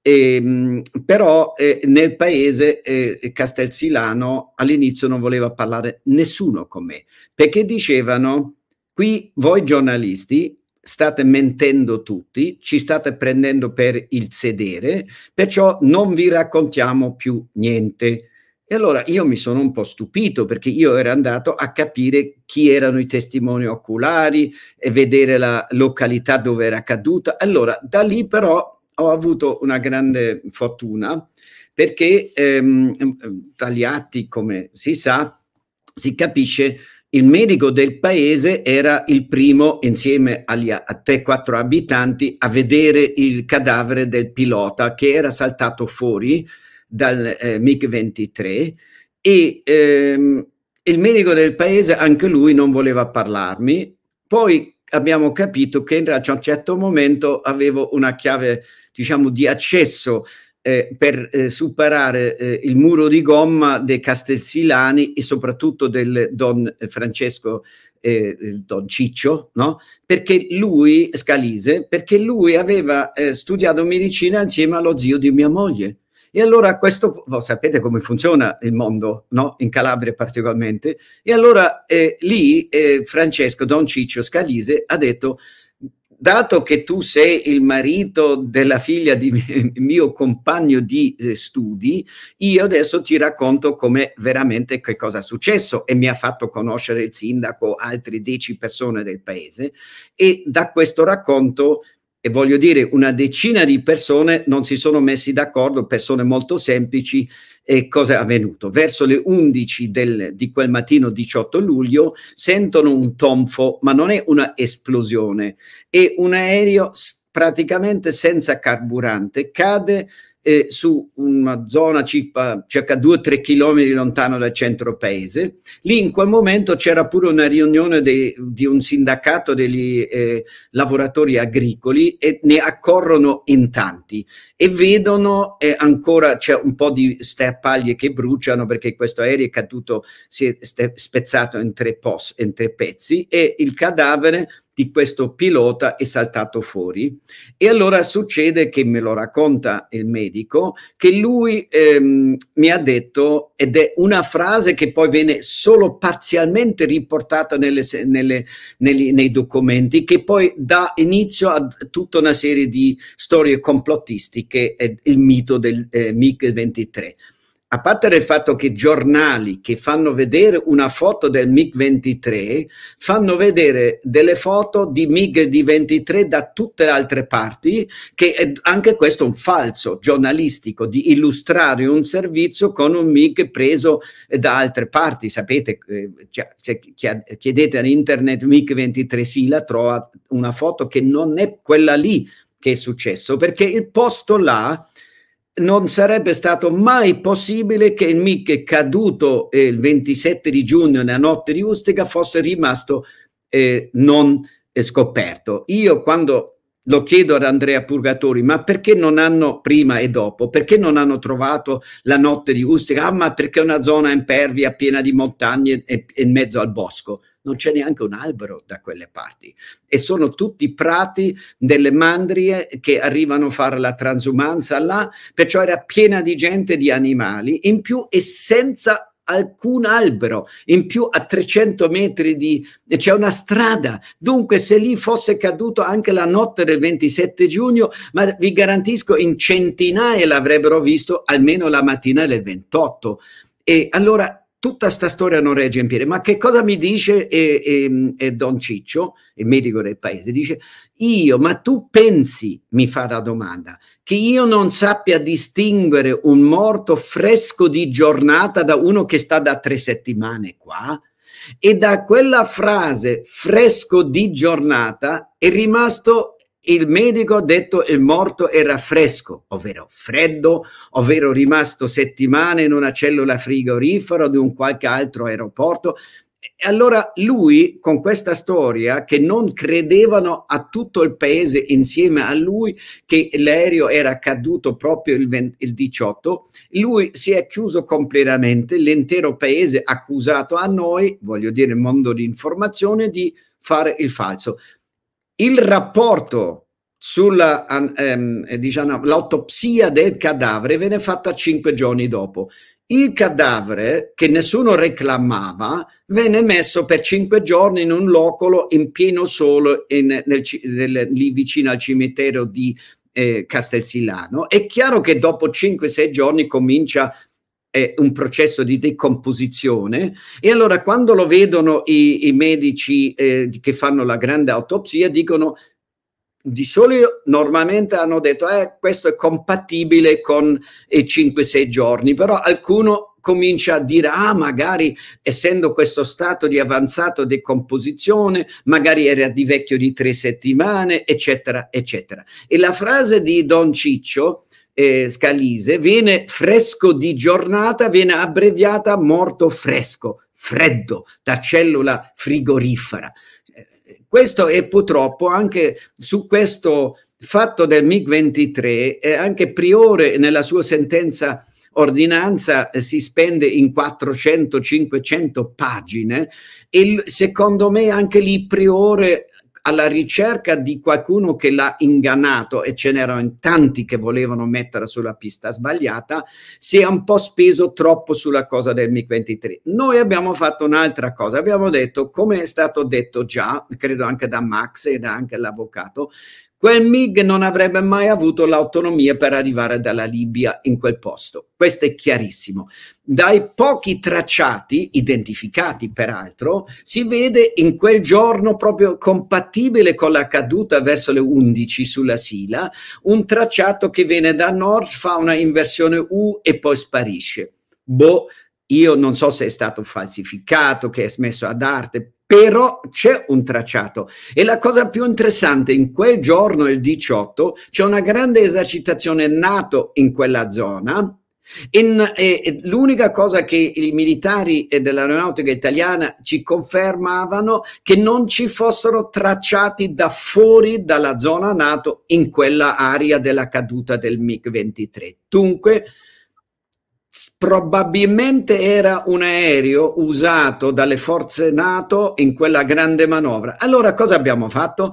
eh, però eh, nel paese eh, Castelsilano all'inizio non voleva parlare nessuno con me perché dicevano qui voi giornalisti state mentendo tutti, ci state prendendo per il sedere, perciò non vi raccontiamo più niente. E allora io mi sono un po' stupito perché io ero andato a capire chi erano i testimoni oculari e vedere la località dove era accaduta. Allora, da lì però ho avuto una grande fortuna perché ehm, dagli ehm, atti, come si sa, si capisce il medico del paese era il primo, insieme agli, a 3-4 abitanti, a vedere il cadavere del pilota che era saltato fuori dal eh, MiG-23 e ehm, il medico del paese, anche lui, non voleva parlarmi. Poi abbiamo capito che a un certo momento avevo una chiave, diciamo, di accesso eh, per eh, superare eh, il muro di gomma dei Castelsilani e soprattutto del Don Francesco eh, Don Ciccio, no? perché lui, Scalise, perché lui aveva eh, studiato medicina insieme allo zio di mia moglie. E allora questo, oh, sapete come funziona il mondo, no? in Calabria particolarmente, e allora eh, lì Francesco Don Ciccio Scalise ha detto dato che tu sei il marito della figlia di mio compagno di eh, studi, io adesso ti racconto come veramente che cosa è successo e mi ha fatto conoscere il sindaco, altre dieci persone del paese e da questo racconto e voglio dire una decina di persone non si sono messi d'accordo, persone molto semplici, e cosa è avvenuto? Verso le 11 del, di quel mattino 18 luglio sentono un tonfo, ma non è una esplosione, è un aereo praticamente senza carburante, cade eh, su una zona circa, circa 2-3 km lontano dal centro paese. Lì in quel momento c'era pure una riunione de, di un sindacato degli eh, lavoratori agricoli e ne accorrono in tanti e vedono eh, ancora c'è un po' di sterpaglie che bruciano perché questo aereo è caduto, si è spezzato in tre, post, in tre pezzi e il cadavere di questo pilota è saltato fuori e allora succede che me lo racconta il medico che lui ehm, mi ha detto ed è una frase che poi viene solo parzialmente riportata nelle, nelle, negli, nei documenti che poi dà inizio a tutta una serie di storie complottistiche e il mito del eh, MiG-23 a parte il fatto che giornali che fanno vedere una foto del MiG-23 fanno vedere delle foto di MiG 23 da tutte le altre parti, che è anche questo è un falso giornalistico di illustrare un servizio con un MiG preso da altre parti. Sapete, eh, cioè, chiedete all'internet MiG-23 Sila, trova una foto che non è quella lì che è successo, perché il posto là non sarebbe stato mai possibile che il MIC caduto eh, il 27 di giugno nella notte di Ustica fosse rimasto eh, non eh, scoperto. Io quando lo chiedo ad Andrea Purgatori, ma perché non hanno prima e dopo, perché non hanno trovato la notte di Ustica? Ah, ma perché è una zona impervia piena di montagne e in mezzo al bosco non c'è neanche un albero da quelle parti e sono tutti prati delle mandrie che arrivano a fare la transumanza là, perciò era piena di gente, di animali, in più e senza alcun albero, in più a 300 metri di, c'è una strada, dunque se lì fosse caduto anche la notte del 27 giugno, ma vi garantisco in centinaia l'avrebbero visto almeno la mattina del 28. E allora tutta questa storia non regge in piedi. Ma che cosa mi dice e, e, e Don Ciccio, il medico del paese? Dice, io, ma tu pensi, mi fa la domanda, che io non sappia distinguere un morto fresco di giornata da uno che sta da tre settimane qua? E da quella frase fresco di giornata è rimasto il medico ha detto è morto era fresco, ovvero freddo, ovvero rimasto settimane in una cellula frigorifera di un qualche altro aeroporto. E allora lui, con questa storia, che non credevano a tutto il paese insieme a lui, che l'aereo era caduto proprio il, 20, il 18, lui si è chiuso completamente, l'intero paese accusato a noi, voglio dire il mondo di informazione, di fare il falso il rapporto sulla ehm, eh, diciamo, l'autopsia del cadavere venne fatta cinque giorni dopo. Il cadavere, che nessuno reclamava, venne messo per cinque giorni in un locolo in pieno sole in, nel, nel, lì vicino al cimitero di eh, Castelsilano. È chiaro che dopo cinque, sei giorni comincia a è un processo di decomposizione e allora quando lo vedono i, i medici eh, che fanno la grande autopsia dicono di solito normalmente hanno detto eh, questo è compatibile con eh, i 5-6 giorni però qualcuno comincia a dire ah magari essendo questo stato di avanzato decomposizione magari era di vecchio di tre settimane eccetera eccetera e la frase di Don Ciccio eh, Scalise viene fresco di giornata, viene abbreviata morto fresco, freddo, da cellula frigorifera. Questo è purtroppo anche su questo fatto del MiG-23, eh, anche Priore nella sua sentenza ordinanza eh, si spende in 400-500 pagine e secondo me anche lì Priore alla ricerca di qualcuno che l'ha ingannato e ce n'erano tanti che volevano mettere sulla pista sbagliata, si è un po' speso troppo sulla cosa del MiG-23. Noi abbiamo fatto un'altra cosa, abbiamo detto, come è stato detto già, credo anche da Max e da anche l'avvocato, Quel MiG non avrebbe mai avuto l'autonomia per arrivare dalla Libia in quel posto. Questo è chiarissimo. Dai pochi tracciati, identificati peraltro, si vede in quel giorno proprio compatibile con la caduta verso le 11 sulla Sila, un tracciato che viene da nord, fa una inversione U e poi sparisce. Boh, io non so se è stato falsificato, che è smesso ad arte, però c'è un tracciato e la cosa più interessante in quel giorno il 18 c'è una grande esercitazione NATO in quella zona in, eh, l'unica cosa che i militari dell'aeronautica italiana ci confermavano che non ci fossero tracciati da fuori dalla zona NATO in quella area della caduta del MiG-23. Dunque, Probabilmente era un aereo usato dalle forze NATO in quella grande manovra. Allora cosa abbiamo fatto?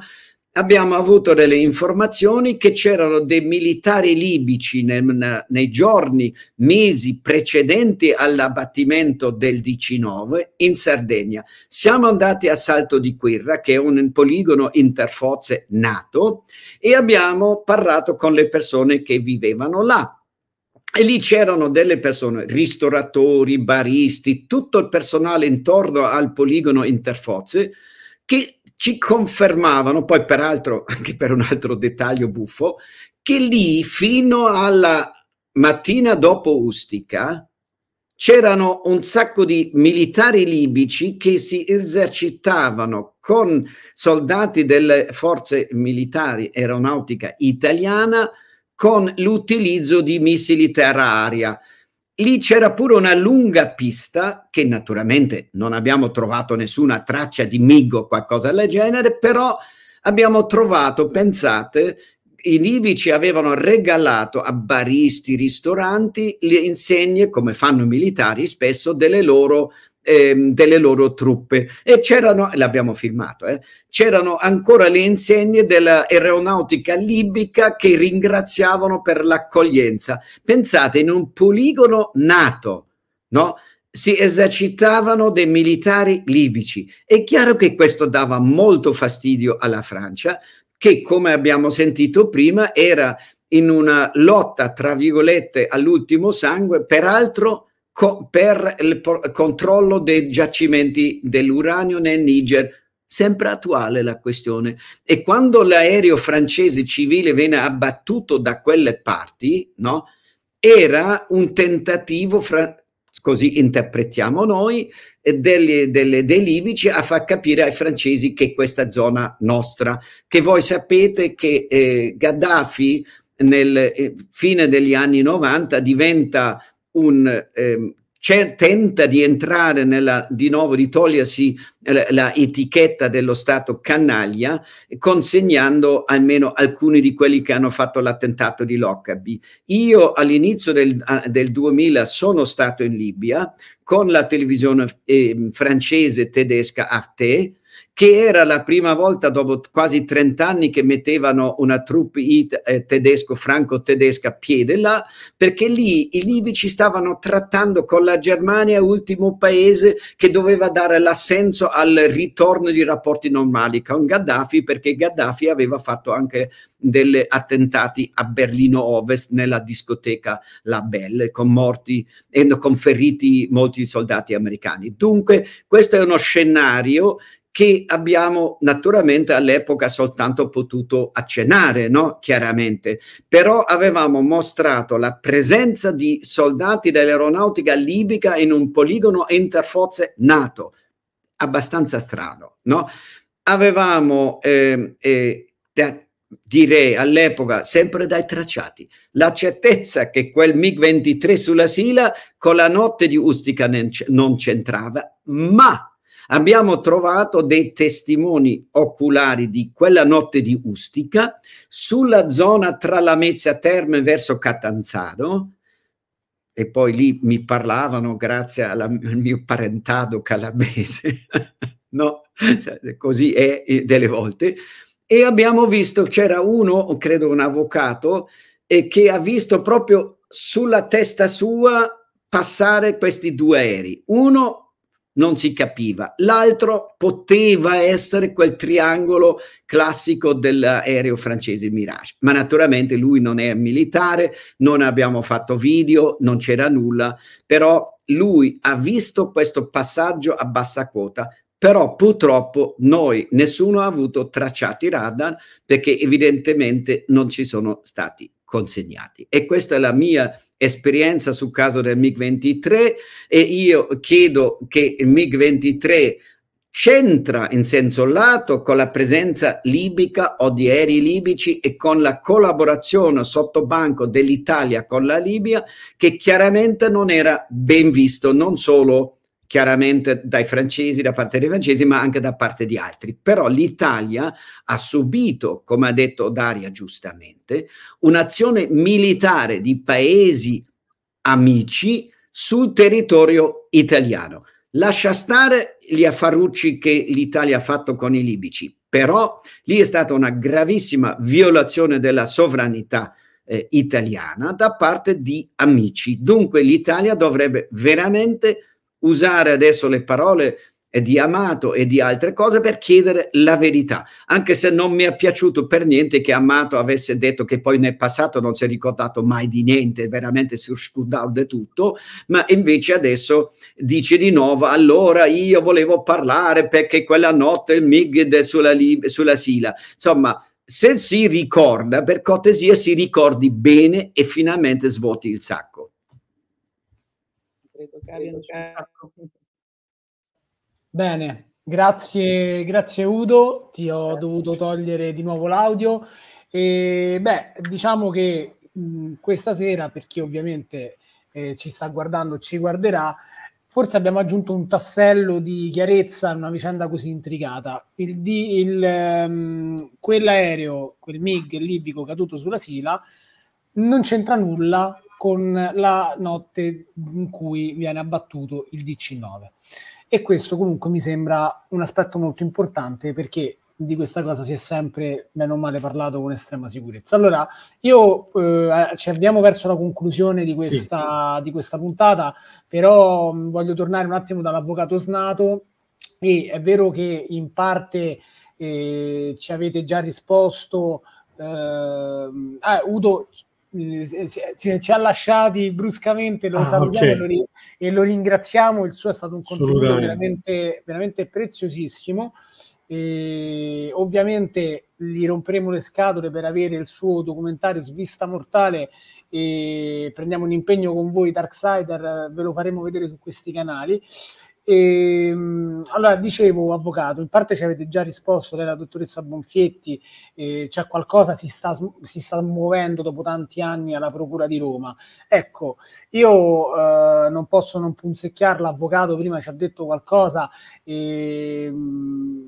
Abbiamo avuto delle informazioni che c'erano dei militari libici nel, nei giorni, mesi precedenti all'abbattimento del 19 in Sardegna. Siamo andati a Salto di Quirra, che è un poligono interforze NATO, e abbiamo parlato con le persone che vivevano là e lì c'erano delle persone, ristoratori, baristi, tutto il personale intorno al poligono Interfozze, che ci confermavano, poi peraltro anche per un altro dettaglio buffo, che lì fino alla mattina dopo Ustica c'erano un sacco di militari libici che si esercitavano con soldati delle forze militari aeronautica italiana con l'utilizzo di missili terra-aria. Lì c'era pure una lunga pista, che naturalmente non abbiamo trovato nessuna traccia di MIG o qualcosa del genere, però abbiamo trovato, pensate, i libici avevano regalato a baristi, ristoranti, le insegne, come fanno i militari spesso, delle loro Ehm, delle loro truppe e c'erano, l'abbiamo filmato, eh, c'erano ancora le insegne dell'aeronautica libica che ringraziavano per l'accoglienza. Pensate, in un poligono nato, no? si esercitavano dei militari libici. È chiaro che questo dava molto fastidio alla Francia, che come abbiamo sentito prima era in una lotta, tra virgolette, all'ultimo sangue, peraltro co- per il por- controllo dei giacimenti dell'uranio nel Niger. Sempre attuale la questione. E quando l'aereo francese civile venne abbattuto da quelle parti, no? era un tentativo fra- così interpretiamo noi, delle, delle, dei libici a far capire ai francesi che questa zona nostra, che voi sapete che eh, Gaddafi nel eh, fine degli anni 90 diventa un, eh, tenta di entrare nella, di nuovo, di togliersi eh, la etichetta dello Stato canaglia, consegnando almeno alcuni di quelli che hanno fatto l'attentato di Lockerbie. Io all'inizio del, ah, del 2000 sono stato in Libia con la televisione eh, francese tedesca Arte, che era la prima volta dopo quasi 30 anni che mettevano una troupe eh, tedesco, franco-tedesca a piede là, perché lì i libici stavano trattando con la Germania, ultimo paese che doveva dare l'assenso al ritorno di rapporti normali con Gaddafi, perché Gaddafi aveva fatto anche degli attentati a Berlino Ovest nella discoteca La Belle con morti e con feriti molti soldati americani. Dunque questo è uno scenario che abbiamo naturalmente all'epoca soltanto potuto accennare, no? chiaramente, però avevamo mostrato la presenza di soldati dell'aeronautica libica in un poligono interforze NATO, abbastanza strano. No? Avevamo, eh, eh, da, direi all'epoca, sempre dai tracciati, la certezza che quel MiG-23 sulla Sila con la notte di Ustica non c'entrava, ma abbiamo trovato dei testimoni oculari di quella notte di Ustica sulla zona tra Lamezia Terme verso Catanzaro e poi lì mi parlavano grazie alla, al mio parentado calabrese, no? Cioè, così è eh, delle volte. E abbiamo visto, c'era uno, credo un avvocato, eh, che ha visto proprio sulla testa sua passare questi due aerei. Uno non si capiva. L'altro poteva essere quel triangolo classico dell'aereo francese Mirage, ma naturalmente lui non è militare, non abbiamo fatto video, non c'era nulla, però lui ha visto questo passaggio a bassa quota, però purtroppo noi nessuno ha avuto tracciati radar perché evidentemente non ci sono stati consegnati. E questa è la mia esperienza sul caso del MiG-23 e io chiedo che il MiG-23 c'entra in senso lato con la presenza libica o di aerei libici e con la collaborazione sotto banco dell'Italia con la Libia che chiaramente non era ben visto non solo chiaramente dai francesi, da parte dei francesi, ma anche da parte di altri. Però l'Italia ha subito, come ha detto Daria giustamente, un'azione militare di paesi amici sul territorio italiano. Lascia stare gli affarucci che l'Italia ha fatto con i libici, però lì è stata una gravissima violazione della sovranità eh, italiana da parte di amici. Dunque l'Italia dovrebbe veramente usare adesso le parole di Amato e di altre cose per chiedere la verità, anche se non mi è piaciuto per niente che Amato avesse detto che poi nel passato non si è ricordato mai di niente, veramente si scudava di tutto, ma invece adesso dice di nuovo, allora io volevo parlare perché quella notte il MIG sulla, sulla Sila, insomma, se si ricorda, per cortesia si ricordi bene e finalmente svuoti il sacco credo che abbiano Bene, grazie, grazie Udo, ti ho grazie. dovuto togliere di nuovo l'audio. E, beh, diciamo che mh, questa sera, per chi ovviamente eh, ci sta guardando, ci guarderà, forse abbiamo aggiunto un tassello di chiarezza a una vicenda così intricata. Il, il, um, quell'aereo, quel MIG libico caduto sulla Sila, non c'entra nulla con la notte in cui viene abbattuto il DC-9. E questo comunque mi sembra un aspetto molto importante perché di questa cosa si è sempre, meno male, parlato con estrema sicurezza. Allora, io eh, ci avviamo verso la conclusione di questa, sì. di questa puntata, però mh, mm, voglio tornare un attimo dall'avvocato Snato e è vero che in parte eh, ci avete già risposto. Eh, mm, ah, Udo ci ha lasciati bruscamente, lo ah, salutiamo okay. e, lo e, lo ringraziamo, il suo è stato un contributo veramente, veramente preziosissimo. E ovviamente gli romperemo le scatole per avere il suo documentario Svista Mortale e prendiamo un impegno con voi Darksider, ve lo faremo vedere su questi canali e, ehm, allora, dicevo, avvocato, in parte ci avete già risposto, lei la dottoressa Bonfietti, eh, c'è qualcosa si sta, si sta, muovendo dopo tanti anni alla Procura di Roma. Ecco, io eh, non posso non punzecchiare l'avvocato, prima ci ha detto qualcosa, eh,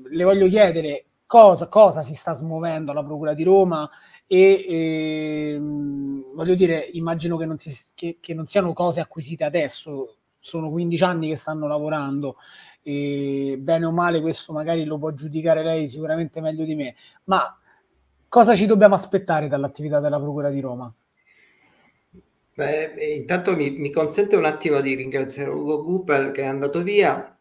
le voglio chiedere cosa, cosa si sta smuovendo alla Procura di Roma e eh, voglio dire, immagino che non, si, che, che non siano cose acquisite adesso sono 15 anni che stanno lavorando e bene o male questo magari lo può giudicare lei sicuramente meglio di me, ma cosa ci dobbiamo aspettare dall'attività della Procura di Roma? Beh, eh, intanto mi, mi consente un attimo di ringraziare Ugo Guppel che è andato via.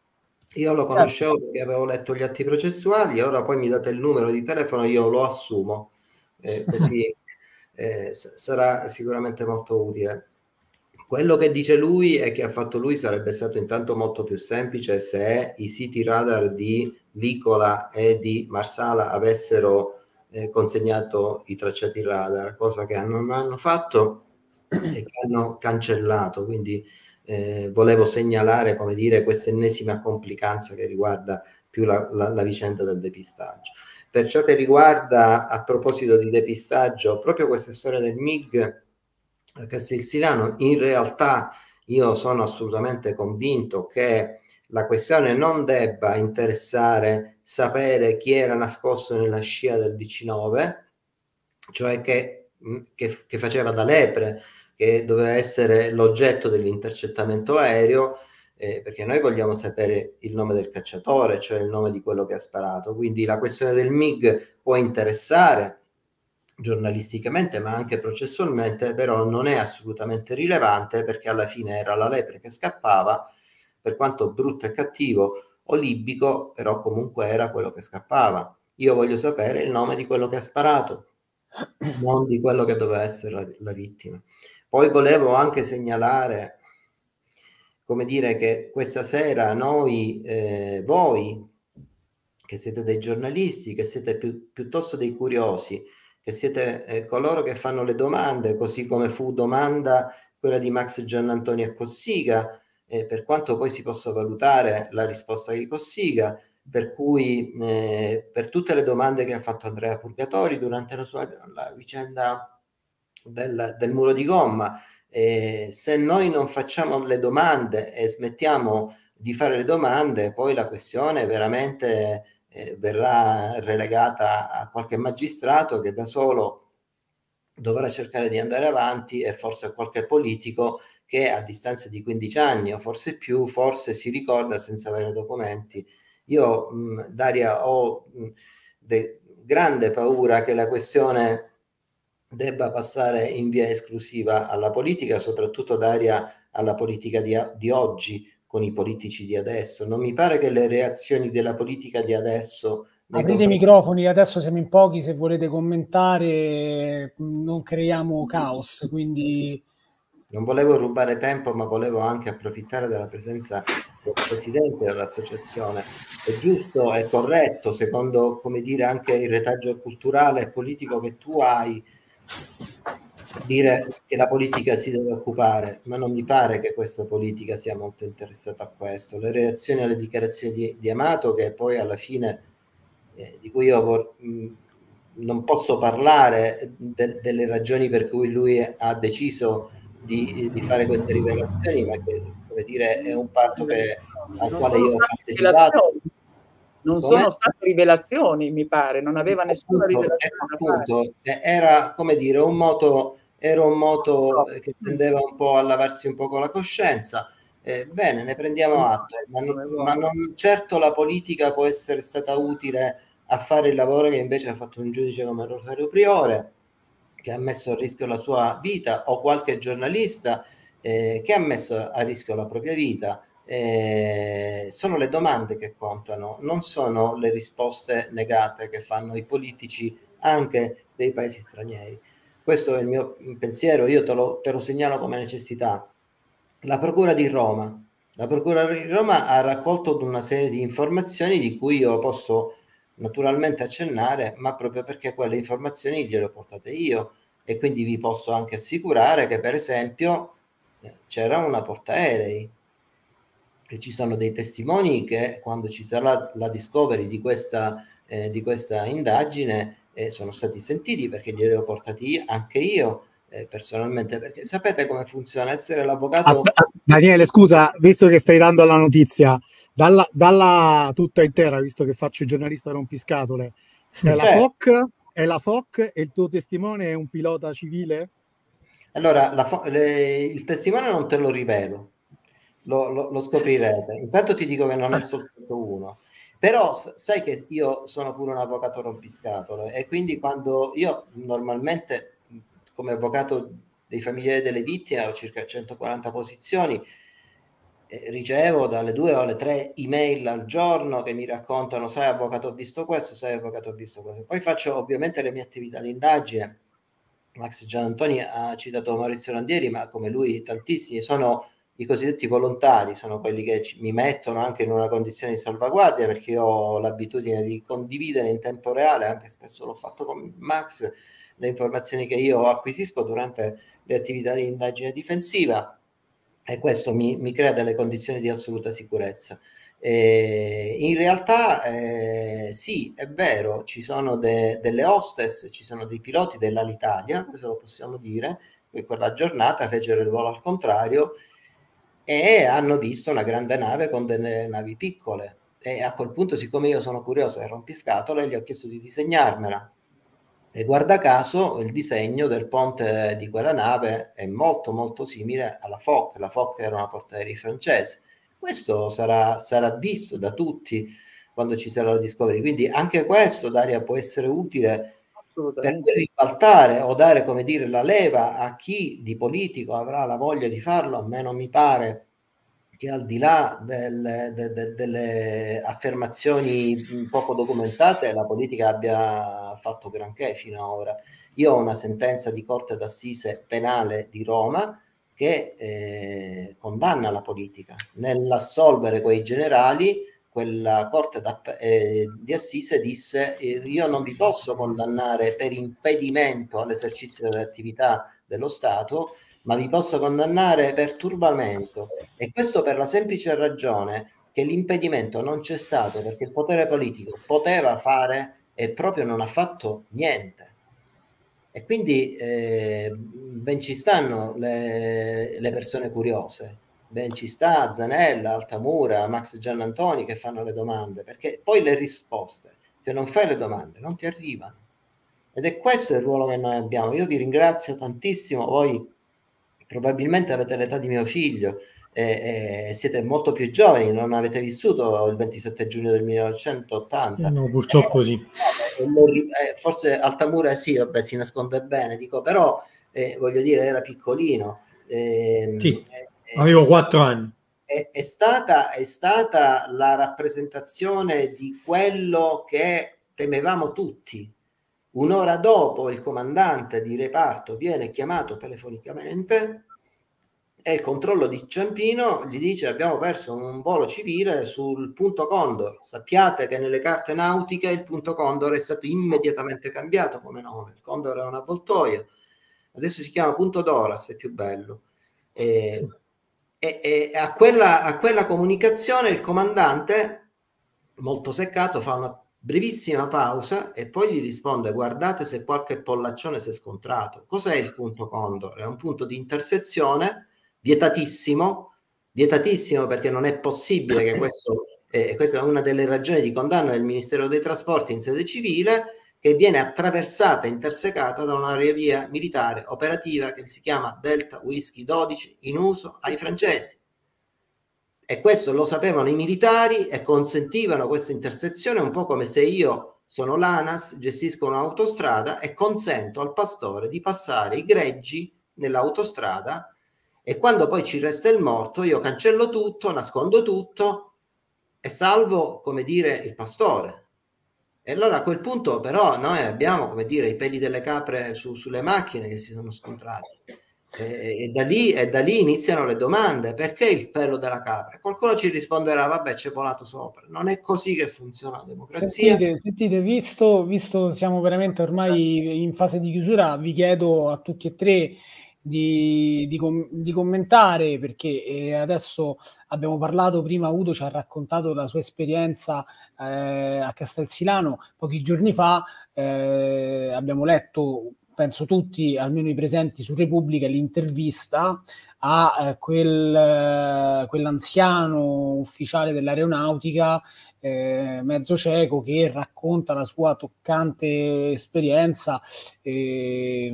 Io lo conoscevo certo. perché avevo letto gli atti processuali, ora poi mi date il numero di telefono, io lo assumo, eh, così eh, sarà sicuramente molto utile. Quello che dice lui e che ha fatto lui sarebbe stato intanto molto più semplice se i siti radar di Licola e di Marsala avessero eh, consegnato i tracciati radar, cosa che non hanno fatto e che hanno cancellato. Quindi eh, volevo segnalare, come dire, questa ennesima complicanza che riguarda più la, la, la vicenda del depistaggio. Per ciò che riguarda, a proposito di depistaggio, proprio questa storia del MIG Castelsilano, in realtà io sono assolutamente convinto che la questione non debba interessare sapere chi era nascosto nella scia del 19, cioè che, che, che faceva da lepre, che doveva essere l'oggetto dell'intercettamento aereo, eh, perché noi vogliamo sapere il nome del cacciatore, cioè il nome di quello che ha sparato. Quindi la questione del MIG può interessare giornalisticamente ma anche processualmente, però non è assolutamente rilevante perché alla fine era la lepre che scappava, per quanto brutto e cattivo o libico, però comunque era quello che scappava. Io voglio sapere il nome di quello che ha sparato, non di quello che doveva essere la, la vittima. Poi volevo anche segnalare, come dire, che questa sera noi, eh, voi, che siete dei giornalisti, che siete pi- piuttosto dei curiosi, che siete eh, coloro che fanno le domande, così come fu domanda quella di Max Giannantoni a Cossiga, eh, per quanto poi si possa valutare la risposta di Cossiga, per cui eh, per tutte le domande che ha fatto Andrea Purgatori durante la sua la vicenda del, del, muro di gomma, eh, se noi non facciamo le domande e smettiamo di fare le domande, poi la questione veramente eh, verrà relegata a qualche magistrato che da solo dovrà cercare di andare avanti e forse a qualche politico che a distanza di 15 anni o forse più, forse si ricorda senza avere documenti. Io, mh, mm, Daria, ho mh, mm, de- grande paura che la questione debba passare in via esclusiva alla politica, soprattutto Daria alla politica di, di oggi, con i politici di adesso. Non mi pare che le reazioni della politica di adesso... Aprite i microfoni adesso siamo in pochi, se volete commentare non creiamo caos, quindi... Non volevo rubare tempo, ma volevo anche approfittare della presenza del presidente dell'associazione. È giusto, è corretto, secondo come dire, anche il retaggio culturale e politico che tu hai, dire che la politica si deve occupare, ma non mi pare che questa politica sia molto interessata a questo. Le reazioni alle dichiarazioni di, di Amato, che poi alla fine, eh, di cui io vor, mh, mm, non posso parlare de, delle ragioni per cui lui ha deciso di, di fare queste rivelazioni, ma che come dire, è un parto che, al quale io ho partecipato. Non come? sono state rivelazioni, mi pare, non aveva nessuna appunto, rivelazione. Appunto, era come dire un moto era un moto che tendeva un po' a lavarsi un po' con la coscienza. Eh, bene, ne prendiamo atto, eh, ma non, ma non, certo la politica può essere stata utile a fare il lavoro che invece ha fatto un giudice come Rosario Priore, che ha messo a rischio la sua vita, o qualche giornalista eh, che ha messo a rischio la propria vita. Eh, sono le domande che contano, non sono le risposte negate che fanno i politici anche dei paesi stranieri questo è il mio pensiero, io te lo, te lo segnalo come necessità. La Procura di Roma, la Procura di Roma ha raccolto una serie di informazioni di cui io posso naturalmente accennare, ma proprio perché quelle informazioni gliele ho portate io e quindi vi posso anche assicurare che per esempio eh, c'era una portaerei e ci sono dei testimoni che quando ci sarà la discovery di questa, eh, di questa indagine eh, sono stati sentiti perché glieli ho portati anche io eh, personalmente perché sapete come funziona essere l'avvocato Aspe- Daniele scusa visto che stai dando la notizia dalla, dalla tutta intera visto che faccio il giornalista rompiscatole è la, certo. FOC, è la FOC e il tuo testimone è un pilota civile? Allora, fo- le, il testimone non te lo rivelo, lo, lo, lo, scoprirete. Intanto ti dico che non è soltanto uno. Però sai che io sono pure un avvocato rompiscatole e quindi quando io normalmente mhmm, come avvocato dei familiari delle vittime ho circa 140 posizioni, ricevo dalle due o alle tre email al giorno che mi raccontano sai avvocato ho visto questo, sai avvocato ho visto questo. Poi faccio ovviamente le mie attività di indagine. Max Gianantoni ha citato Maurizio Landieri, ma come lui tantissimi sono i cosiddetti volontari sono quelli che mi mettono anche in una condizione di salvaguardia perché io ho l'abitudine di condividere in tempo reale, anche spesso l'ho fatto con Max, le informazioni che io acquisisco durante le attività di indagine difensiva e questo mi, mi crea delle condizioni di assoluta sicurezza. Eh, in realtà eh, sì, è vero, ci sono de, delle hostess, ci sono dei piloti dell'Alitalia, questo lo possiamo dire, che quella giornata fecero il volo al contrario e hanno visto una grande nave con delle navi piccole e a quel punto siccome io sono curioso e rompiscatole gli ho chiesto di disegnarmela e guarda caso il disegno del ponte di quella nave è molto molto simile alla Foc, la Foc era una portaerei francese questo sarà, sarà visto da tutti quando ci sarà la Discovery quindi anche questo Daria può essere utile per ribaltare o dare come dire, la leva a chi di politico avrà la voglia di farlo, a me non mi pare che al di là del, de, de, delle affermazioni poco documentate la politica abbia fatto granché fino ad ora. Io ho una sentenza di Corte d'Assise penale di Roma che eh, condanna la politica nell'assolvere quei generali quella corte eh, di assise disse eh, io non vi posso condannare per impedimento all'esercizio delle attività dello Stato, ma vi posso condannare per turbamento. E questo per la semplice ragione che l'impedimento non c'è stato perché il potere politico poteva fare e proprio non ha fatto niente. E quindi eh, ben ci stanno le, le persone curiose ben ci sta Zanella, Altamura, Max Giannantoni che fanno le domande, perché poi le risposte, se non fai le domande, non ti arrivano. Ed è questo il ruolo che noi abbiamo. Io vi ringrazio tantissimo, voi probabilmente avete l'età di mio figlio e, e siete molto più giovani, non avete vissuto il 27 giugno del 1980. No, purtroppo sì. Eh, eh, forse Altamura sì, vabbè, si nasconde bene, dico, però eh, voglio dire, era piccolino. Ehm, eh, sì. Avevo quattro anni. È, è, stata, è stata la rappresentazione di quello che temevamo tutti. Un'ora dopo il comandante di reparto viene chiamato telefonicamente e il controllo di Ciampino gli dice abbiamo perso un volo civile sul punto Condor. Sappiate che nelle carte nautiche il punto Condor è stato immediatamente cambiato come nome. Il Condor è una voltoia, adesso si chiama punto Doras, è più bello. Eh, e, e a, quella, a quella comunicazione il comandante, molto seccato, fa una brevissima pausa e poi gli risponde guardate se qualche pollaccione si è scontrato. Cos'è il punto Condor? È un punto di intersezione vietatissimo, vietatissimo perché non è possibile che questo, eh, questa è una delle ragioni di condanna del Ministero dei Trasporti in sede civile, che viene attraversata e intersecata da un'area via militare operativa che si chiama Delta Whisky 12 in uso ai francesi. E questo lo sapevano i militari e consentivano questa intersezione un po' come se io sono l'ANAS, gestisco un'autostrada e consento al pastore di passare i greggi nell'autostrada e quando poi ci resta il morto io cancello tutto, nascondo tutto e salvo, come dire, il pastore e allora a quel punto però noi eh, abbiamo, come dire, i peli delle capre su, sulle macchine che si sono scontrati. E, e, da lì, e, da lì, iniziano le domande, perché il pelo della capra? Qualcuno ci risponderà, vabbè, c'è volato sopra. Non è così che funziona la democrazia. Sentite, sentite visto, visto siamo veramente ormai in fase di chiusura, vi chiedo a tutti e tre di, di, com- di commentare perché eh, adesso abbiamo parlato prima, Udo ci ha raccontato la sua esperienza eh, a Castelsilano pochi giorni fa, eh, abbiamo letto penso tutti, almeno i presenti su Repubblica, l'intervista a eh, quel, eh, quell'anziano ufficiale dell'aeronautica, eh, mezzo cieco, che racconta la sua toccante esperienza. Eh,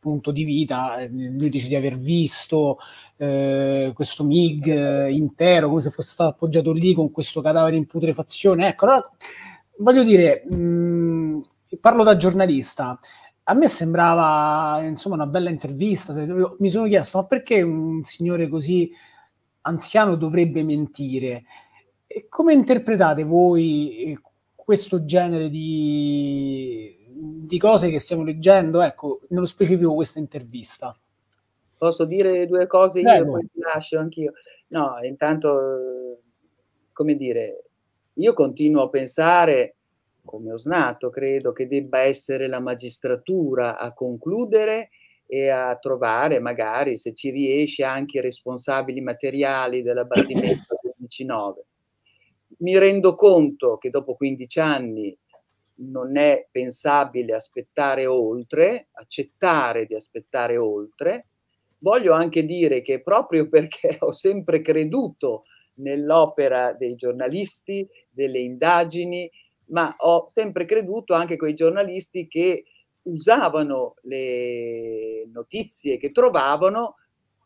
punto di vita, eh, lui dice di aver visto eh, questo MIG eh, intero come se fosse stato appoggiato lì con questo cadavere in putrefazione. Ecco, allora, voglio dire, mh, mm, parlo da giornalista. A me sembrava insomma una bella intervista. Mi sono chiesto ma perché un signore così anziano dovrebbe mentire? E come interpretate voi eh, questo genere di di cose che stiamo leggendo, ecco, nello specifico questa intervista. Posso dire due cose Prego. io, poi ti lascio anch'io. No, intanto, come dire, io continuo a pensare, come ho snato, credo che debba essere la magistratura a concludere e a trovare magari, se ci riesce, anche i responsabili materiali dell'abbattimento del 19. Mi rendo conto che dopo 15 anni non è pensabile aspettare oltre, accettare di aspettare oltre. Voglio anche dire che proprio perché ho sempre creduto nell'opera dei giornalisti, delle indagini, ma ho sempre creduto anche quei giornalisti che usavano le notizie che trovavano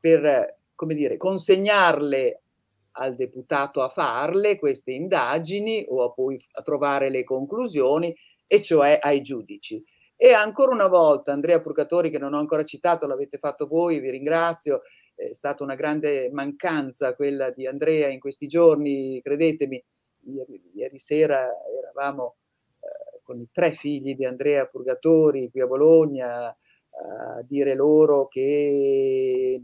per, come dire, consegnarle al deputato a farle queste indagini o a poi a trovare le conclusioni, e cioè ai giudici. E ancora una volta Andrea Purgatori, che non ho ancora citato, l'avete fatto voi, vi ringrazio, è stata una grande mancanza quella di Andrea in questi giorni, credetemi, ieri, ieri sera eravamo eh, con i tre figli di Andrea Purgatori qui a Bologna a dire loro che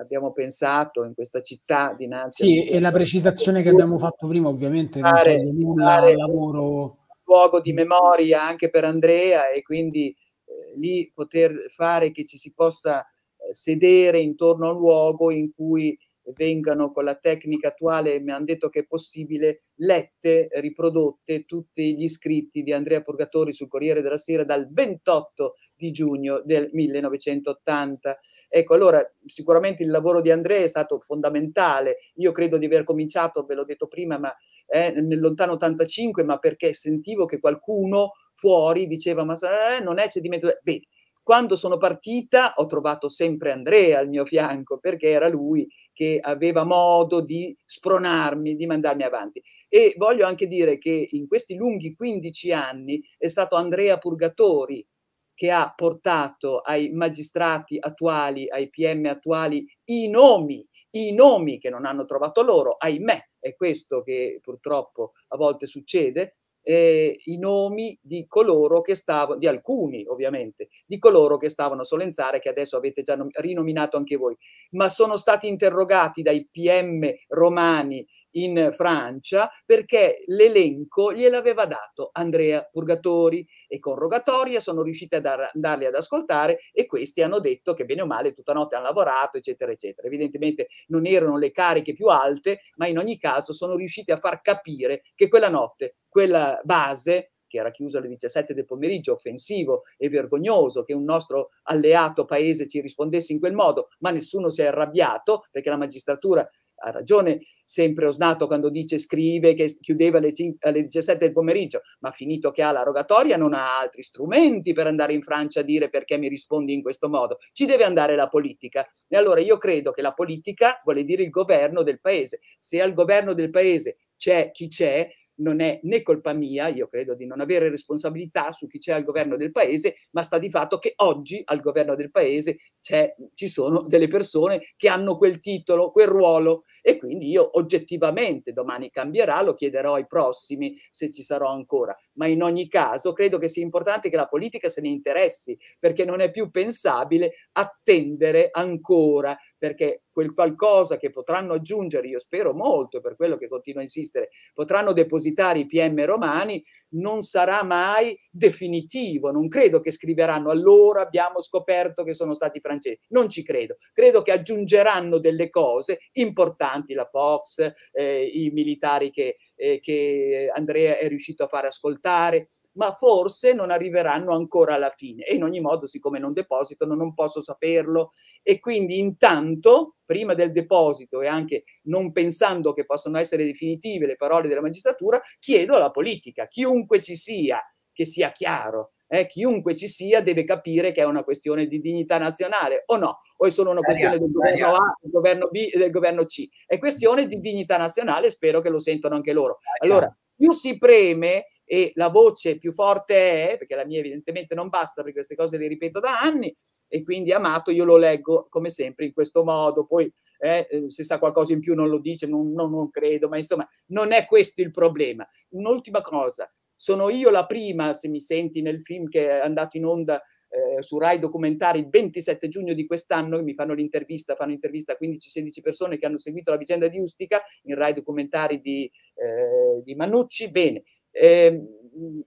abbiamo pensato in questa città dinanzi. Sì, e la precisazione che abbiamo fatto prima ovviamente fare, non nulla fare lavoro... luogo di memoria anche per Andrea e quindi eh, lì poter fare che ci si possa eh, sedere intorno a un luogo in cui vengano con la tecnica attuale, mi hanno detto che è possibile, lette, riprodotte tutti gli scritti di Andrea Purgatori sul Corriere della Sera dal 28 di giugno del 1980. Ecco, allora sicuramente il lavoro di Andrea è stato fondamentale. Io credo di aver cominciato, ve l'ho detto prima, ma eh, nel lontano 85, ma perché sentivo che qualcuno fuori diceva ma eh, non è cedimento. Bene, quando sono partita ho trovato sempre Andrea al mio fianco perché era lui che aveva modo di spronarmi, di mandarmi avanti. E voglio anche dire che in questi lunghi 15 anni è stato Andrea Purgatori che ha portato ai magistrati attuali, ai PM attuali, i nomi, i nomi che non hanno trovato loro, ahimè, è questo che purtroppo a volte succede, eh, i nomi di coloro che stavano, di alcuni ovviamente, di coloro che stavano a Solenzare, che adesso avete già nom- rinominato anche voi, ma sono stati interrogati dai PM romani in Francia perché l'elenco gliel'aveva dato Andrea Purgatori e con rogatoria sono riusciti ad andarli ad ascoltare e questi hanno detto che bene o male tutta notte hanno lavorato eccetera eccetera. Evidentemente non erano le cariche più alte ma in ogni caso sono riusciti a far capire che quella notte quella base che era chiusa alle 17 del pomeriggio, offensivo e vergognoso che un nostro alleato paese ci rispondesse in quel modo, ma nessuno si è arrabbiato perché la magistratura ha ragione sempre Osnato quando dice scrive che chiudeva alle, 5, alle 17 del pomeriggio, ma finito che ha la rogatoria non ha altri strumenti per andare in Francia a dire perché mi rispondi in questo modo, ci deve andare la politica. E allora io credo che la politica vuole dire il governo del paese, se al governo del paese c'è chi c'è, non è né colpa mia, io credo di non avere responsabilità su chi c'è al governo del paese, ma sta di fatto che oggi al governo del paese ci sono delle persone che hanno quel titolo, quel ruolo e quindi io oggettivamente domani cambierà, lo chiederò ai prossimi se ci sarò ancora, ma in ogni caso credo che sia importante che la politica se ne interessi perché non è più pensabile attendere ancora perché quel qualcosa che potranno aggiungere, io spero molto, per quello che continuo a insistere, potranno depositare i PM romani, non sarà mai definitivo. Non credo che scriveranno allora abbiamo scoperto che sono stati francesi. Non ci credo. Credo che aggiungeranno delle cose importanti, la Fox, eh, i militari che, eh, che Andrea è riuscito a far ascoltare, ma forse non arriveranno ancora alla fine. E in ogni modo, siccome non depositano, non posso saperlo. E quindi intanto prima del deposito e anche non pensando che possano essere definitive le parole della magistratura, chiedo alla politica, chiunque ci sia, che sia chiaro, eh, chiunque ci sia deve capire che è una questione di dignità nazionale o no, o è solo una questione del governo A, del governo B e del governo C. È questione di dignità nazionale, spero che lo sentano anche loro. Allora, più si preme e la voce più forte è, perché la mia evidentemente non basta, perché queste cose le ripeto da anni, e quindi Amato io lo leggo come sempre in questo modo, poi eh, eh, se sa qualcosa in più non lo dice, non, non, non credo, ma insomma non è questo il problema. Un'ultima cosa, sono io la prima, se mi senti nel film che è andato in onda eh, su Rai Documentari il 27 giugno di quest'anno, mi fanno l'intervista, fanno intervista a 15-16 persone che hanno seguito la vicenda di Ustica in Rai Documentari di, eh, di Manucci. Bene, eh,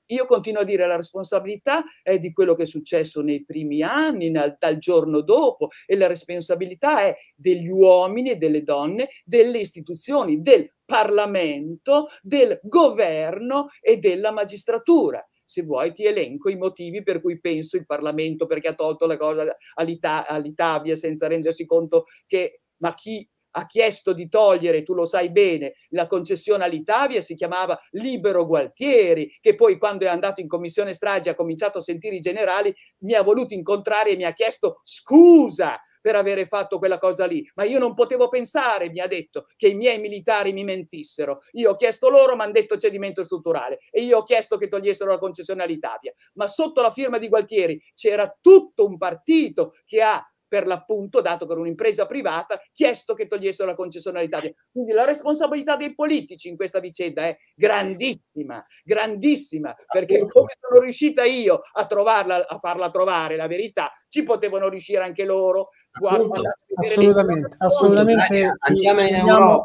io continuo a dire la responsabilità è di quello che è successo nei primi anni, nel, dal giorno dopo, e la responsabilità è degli uomini e delle donne, delle istituzioni, del Parlamento, del governo e della magistratura. Se vuoi ti elenco i motivi per cui penso il Parlamento perché ha tolto la cosa all'Italia senza rendersi conto che ma chi ha chiesto di togliere, tu lo sai bene, la concessione all'Italia, si chiamava Libero Gualtieri, che poi quando è andato in commissione stragi ha cominciato a sentire i generali, mi ha voluto incontrare e mi ha chiesto scusa per avere fatto quella cosa lì, ma io non potevo pensare, mi ha detto, che i miei militari mi mentissero. Io ho chiesto loro, mi hanno detto cedimento strutturale e io ho chiesto che togliessero la concessione all'Italia. Ma sotto la firma di Gualtieri c'era tutto un partito che ha per l'appunto, dato che era un'impresa privata, chiesto che togliessero la concessione all'Italia. Quindi la responsabilità dei politici in questa vicenda è grandissima, grandissima, ah, perché come sono riuscita io a, trovarla, a farla trovare la verità, ci potevano riuscire anche loro. Guarda, assolutamente, assolutamente. Andiamo in Europa.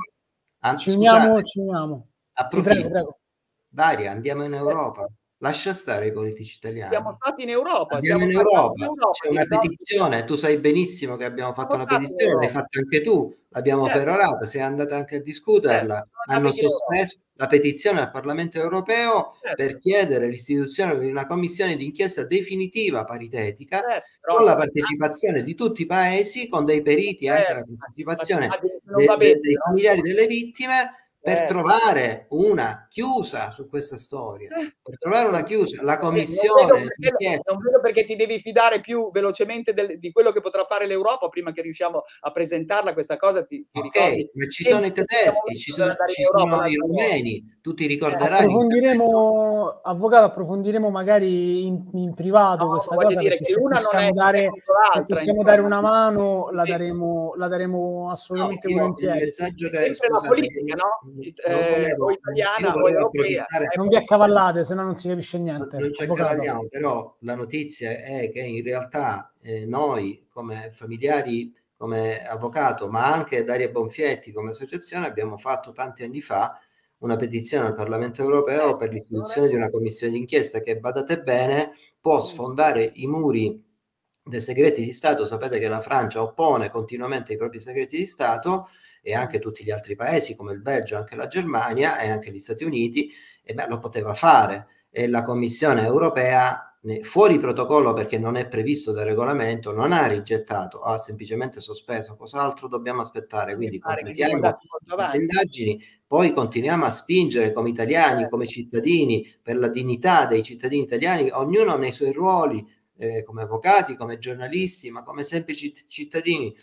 Ah, ci uniamo, ci uniamo. Daria, andiamo in eh. Europa. Lascia stare i politici italiani. Siamo stati in Europa. Siamo in Europa. in Europa. C'è una petizione. Tu sai benissimo che abbiamo fatto una petizione, l'hai fatta anche tu. L'abbiamo certo. perorata, sei andata anche a discuterla. Certo. Hanno sospeso la petizione al Parlamento europeo certo. per chiedere l'istituzione di una commissione d'inchiesta definitiva paritetica certo. con la partecipazione di tutti i paesi, con dei periti, anche la certo, partecipazione de, de, dei familiari delle vittime per eh. trovare una chiusa su questa storia, per trovare una chiusa, la commissione... Non vedo perché, non vedo perché ti devi fidare più velocemente del, di quello che potrà fare l'Europa prima che riusciamo a presentarla questa cosa, ti, ti okay, ma ci sono i tedeschi, ci sono, ci sono i rumeni, tu ti eh, ricorderai... Approfondiremo, avvocato, approfondiremo magari in, in privato no, questa cosa, dire che una possiamo, non dare, se possiamo dare una mano la daremo, la daremo assolutamente no, volentieri. Il messaggio che... È, la politica, no? eh, o italiana o europea. Non vi accavallate, se no non si capisce niente. Non ci accavalliamo, però la notizia è che in realtà eh, noi come familiari, come avvocato, ma anche Daria Bonfietti come associazione abbiamo fatto tanti anni fa una petizione al Parlamento europeo per l'istituzione di una commissione d'inchiesta che, badate bene, può sfondare i muri dei segreti di Stato. Sapete che la Francia oppone continuamente i propri segreti di Stato e anche tutti gli altri paesi come il Belgio, anche la Germania e anche gli Stati Uniti, e beh, lo poteva fare. E la Commissione europea, fuori protocollo perché non è previsto dal regolamento, non ha rigettato, ha semplicemente sospeso. Cos'altro dobbiamo aspettare? Quindi completiamo queste indagini, poi continuiamo a spingere come italiani, come certo. cittadini, per la dignità dei cittadini italiani, ognuno nei suoi ruoli, eh, come avvocati, come giornalisti, ma come semplici cittadini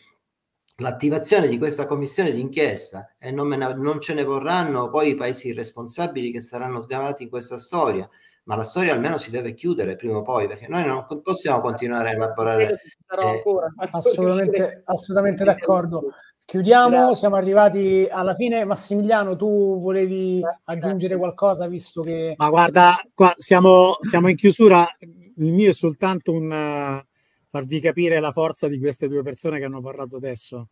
l'attivazione di questa commissione d'inchiesta e non, ne, non, ce ne vorranno poi i paesi responsabili che saranno sgavati in questa storia, ma la storia almeno si deve chiudere prima o poi, perché noi non possiamo continuare a elaborare. Eh, assolutamente, assolutamente d'accordo. Chiudiamo, Grazie. siamo arrivati alla fine. Massimiliano, tu volevi aggiungere qualcosa visto che... Ma guarda, qua siamo, siamo in chiusura, il mio è soltanto un farvi capire la forza di queste due persone che hanno parlato adesso.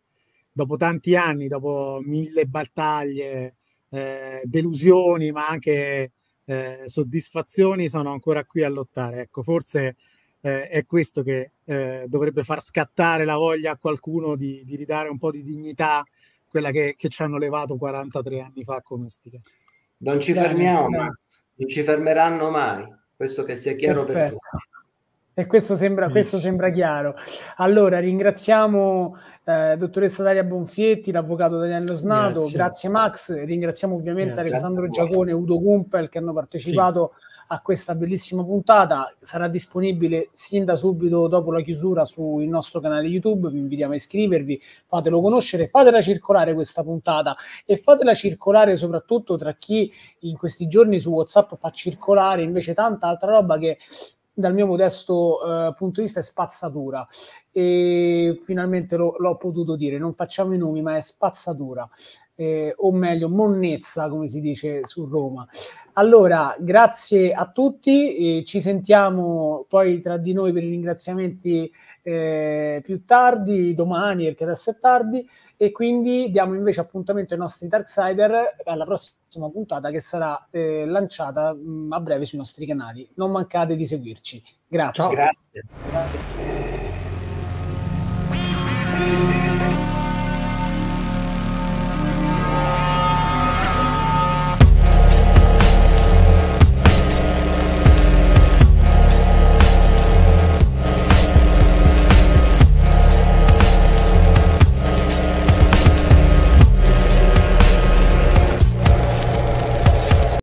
Dopo tanti anni, dopo mille battaglie, eh, delusioni, ma anche eh, soddisfazioni, sono ancora qui a lottare. Ecco, forse eh, è questo che eh, dovrebbe far scattare la voglia a qualcuno di, di ridare un po' di dignità quella che, che, ci hanno levato 43 anni fa con Ustica. Non ci fermiamo, non ci fermeranno mai, questo che sia chiaro Perfetto. per tutti. E questo sembra, questo sembra, chiaro. Allora, ringraziamo eh, dottoressa Daria Bonfietti, l'avvocato Daniele Snato, grazie. grazie, Max, ringraziamo ovviamente grazie. Alessandro Giacone e Udo Gumpel che hanno partecipato sì. a questa bellissima puntata. Sarà disponibile sin da subito dopo la chiusura sul nostro canale YouTube, vi invitiamo a iscrivervi, fatelo conoscere, fatela circolare questa puntata e fatela circolare soprattutto tra chi in questi giorni su WhatsApp fa circolare invece tanta altra roba che dal mio modesto eh, punto di vista è spazzatura e finalmente lo, l'ho potuto dire, non facciamo i nomi ma è spazzatura eh, o meglio monnezza come si dice su Roma allora, grazie a tutti, ci sentiamo poi tra di noi per i ringraziamenti eh, più tardi, domani perché adesso è tardi e quindi diamo invece appuntamento ai nostri Darksider alla prossima puntata che sarà eh, lanciata mh, mm, a breve sui nostri canali. Non mancate di seguirci. Grazie. Ciao. Grazie. grazie.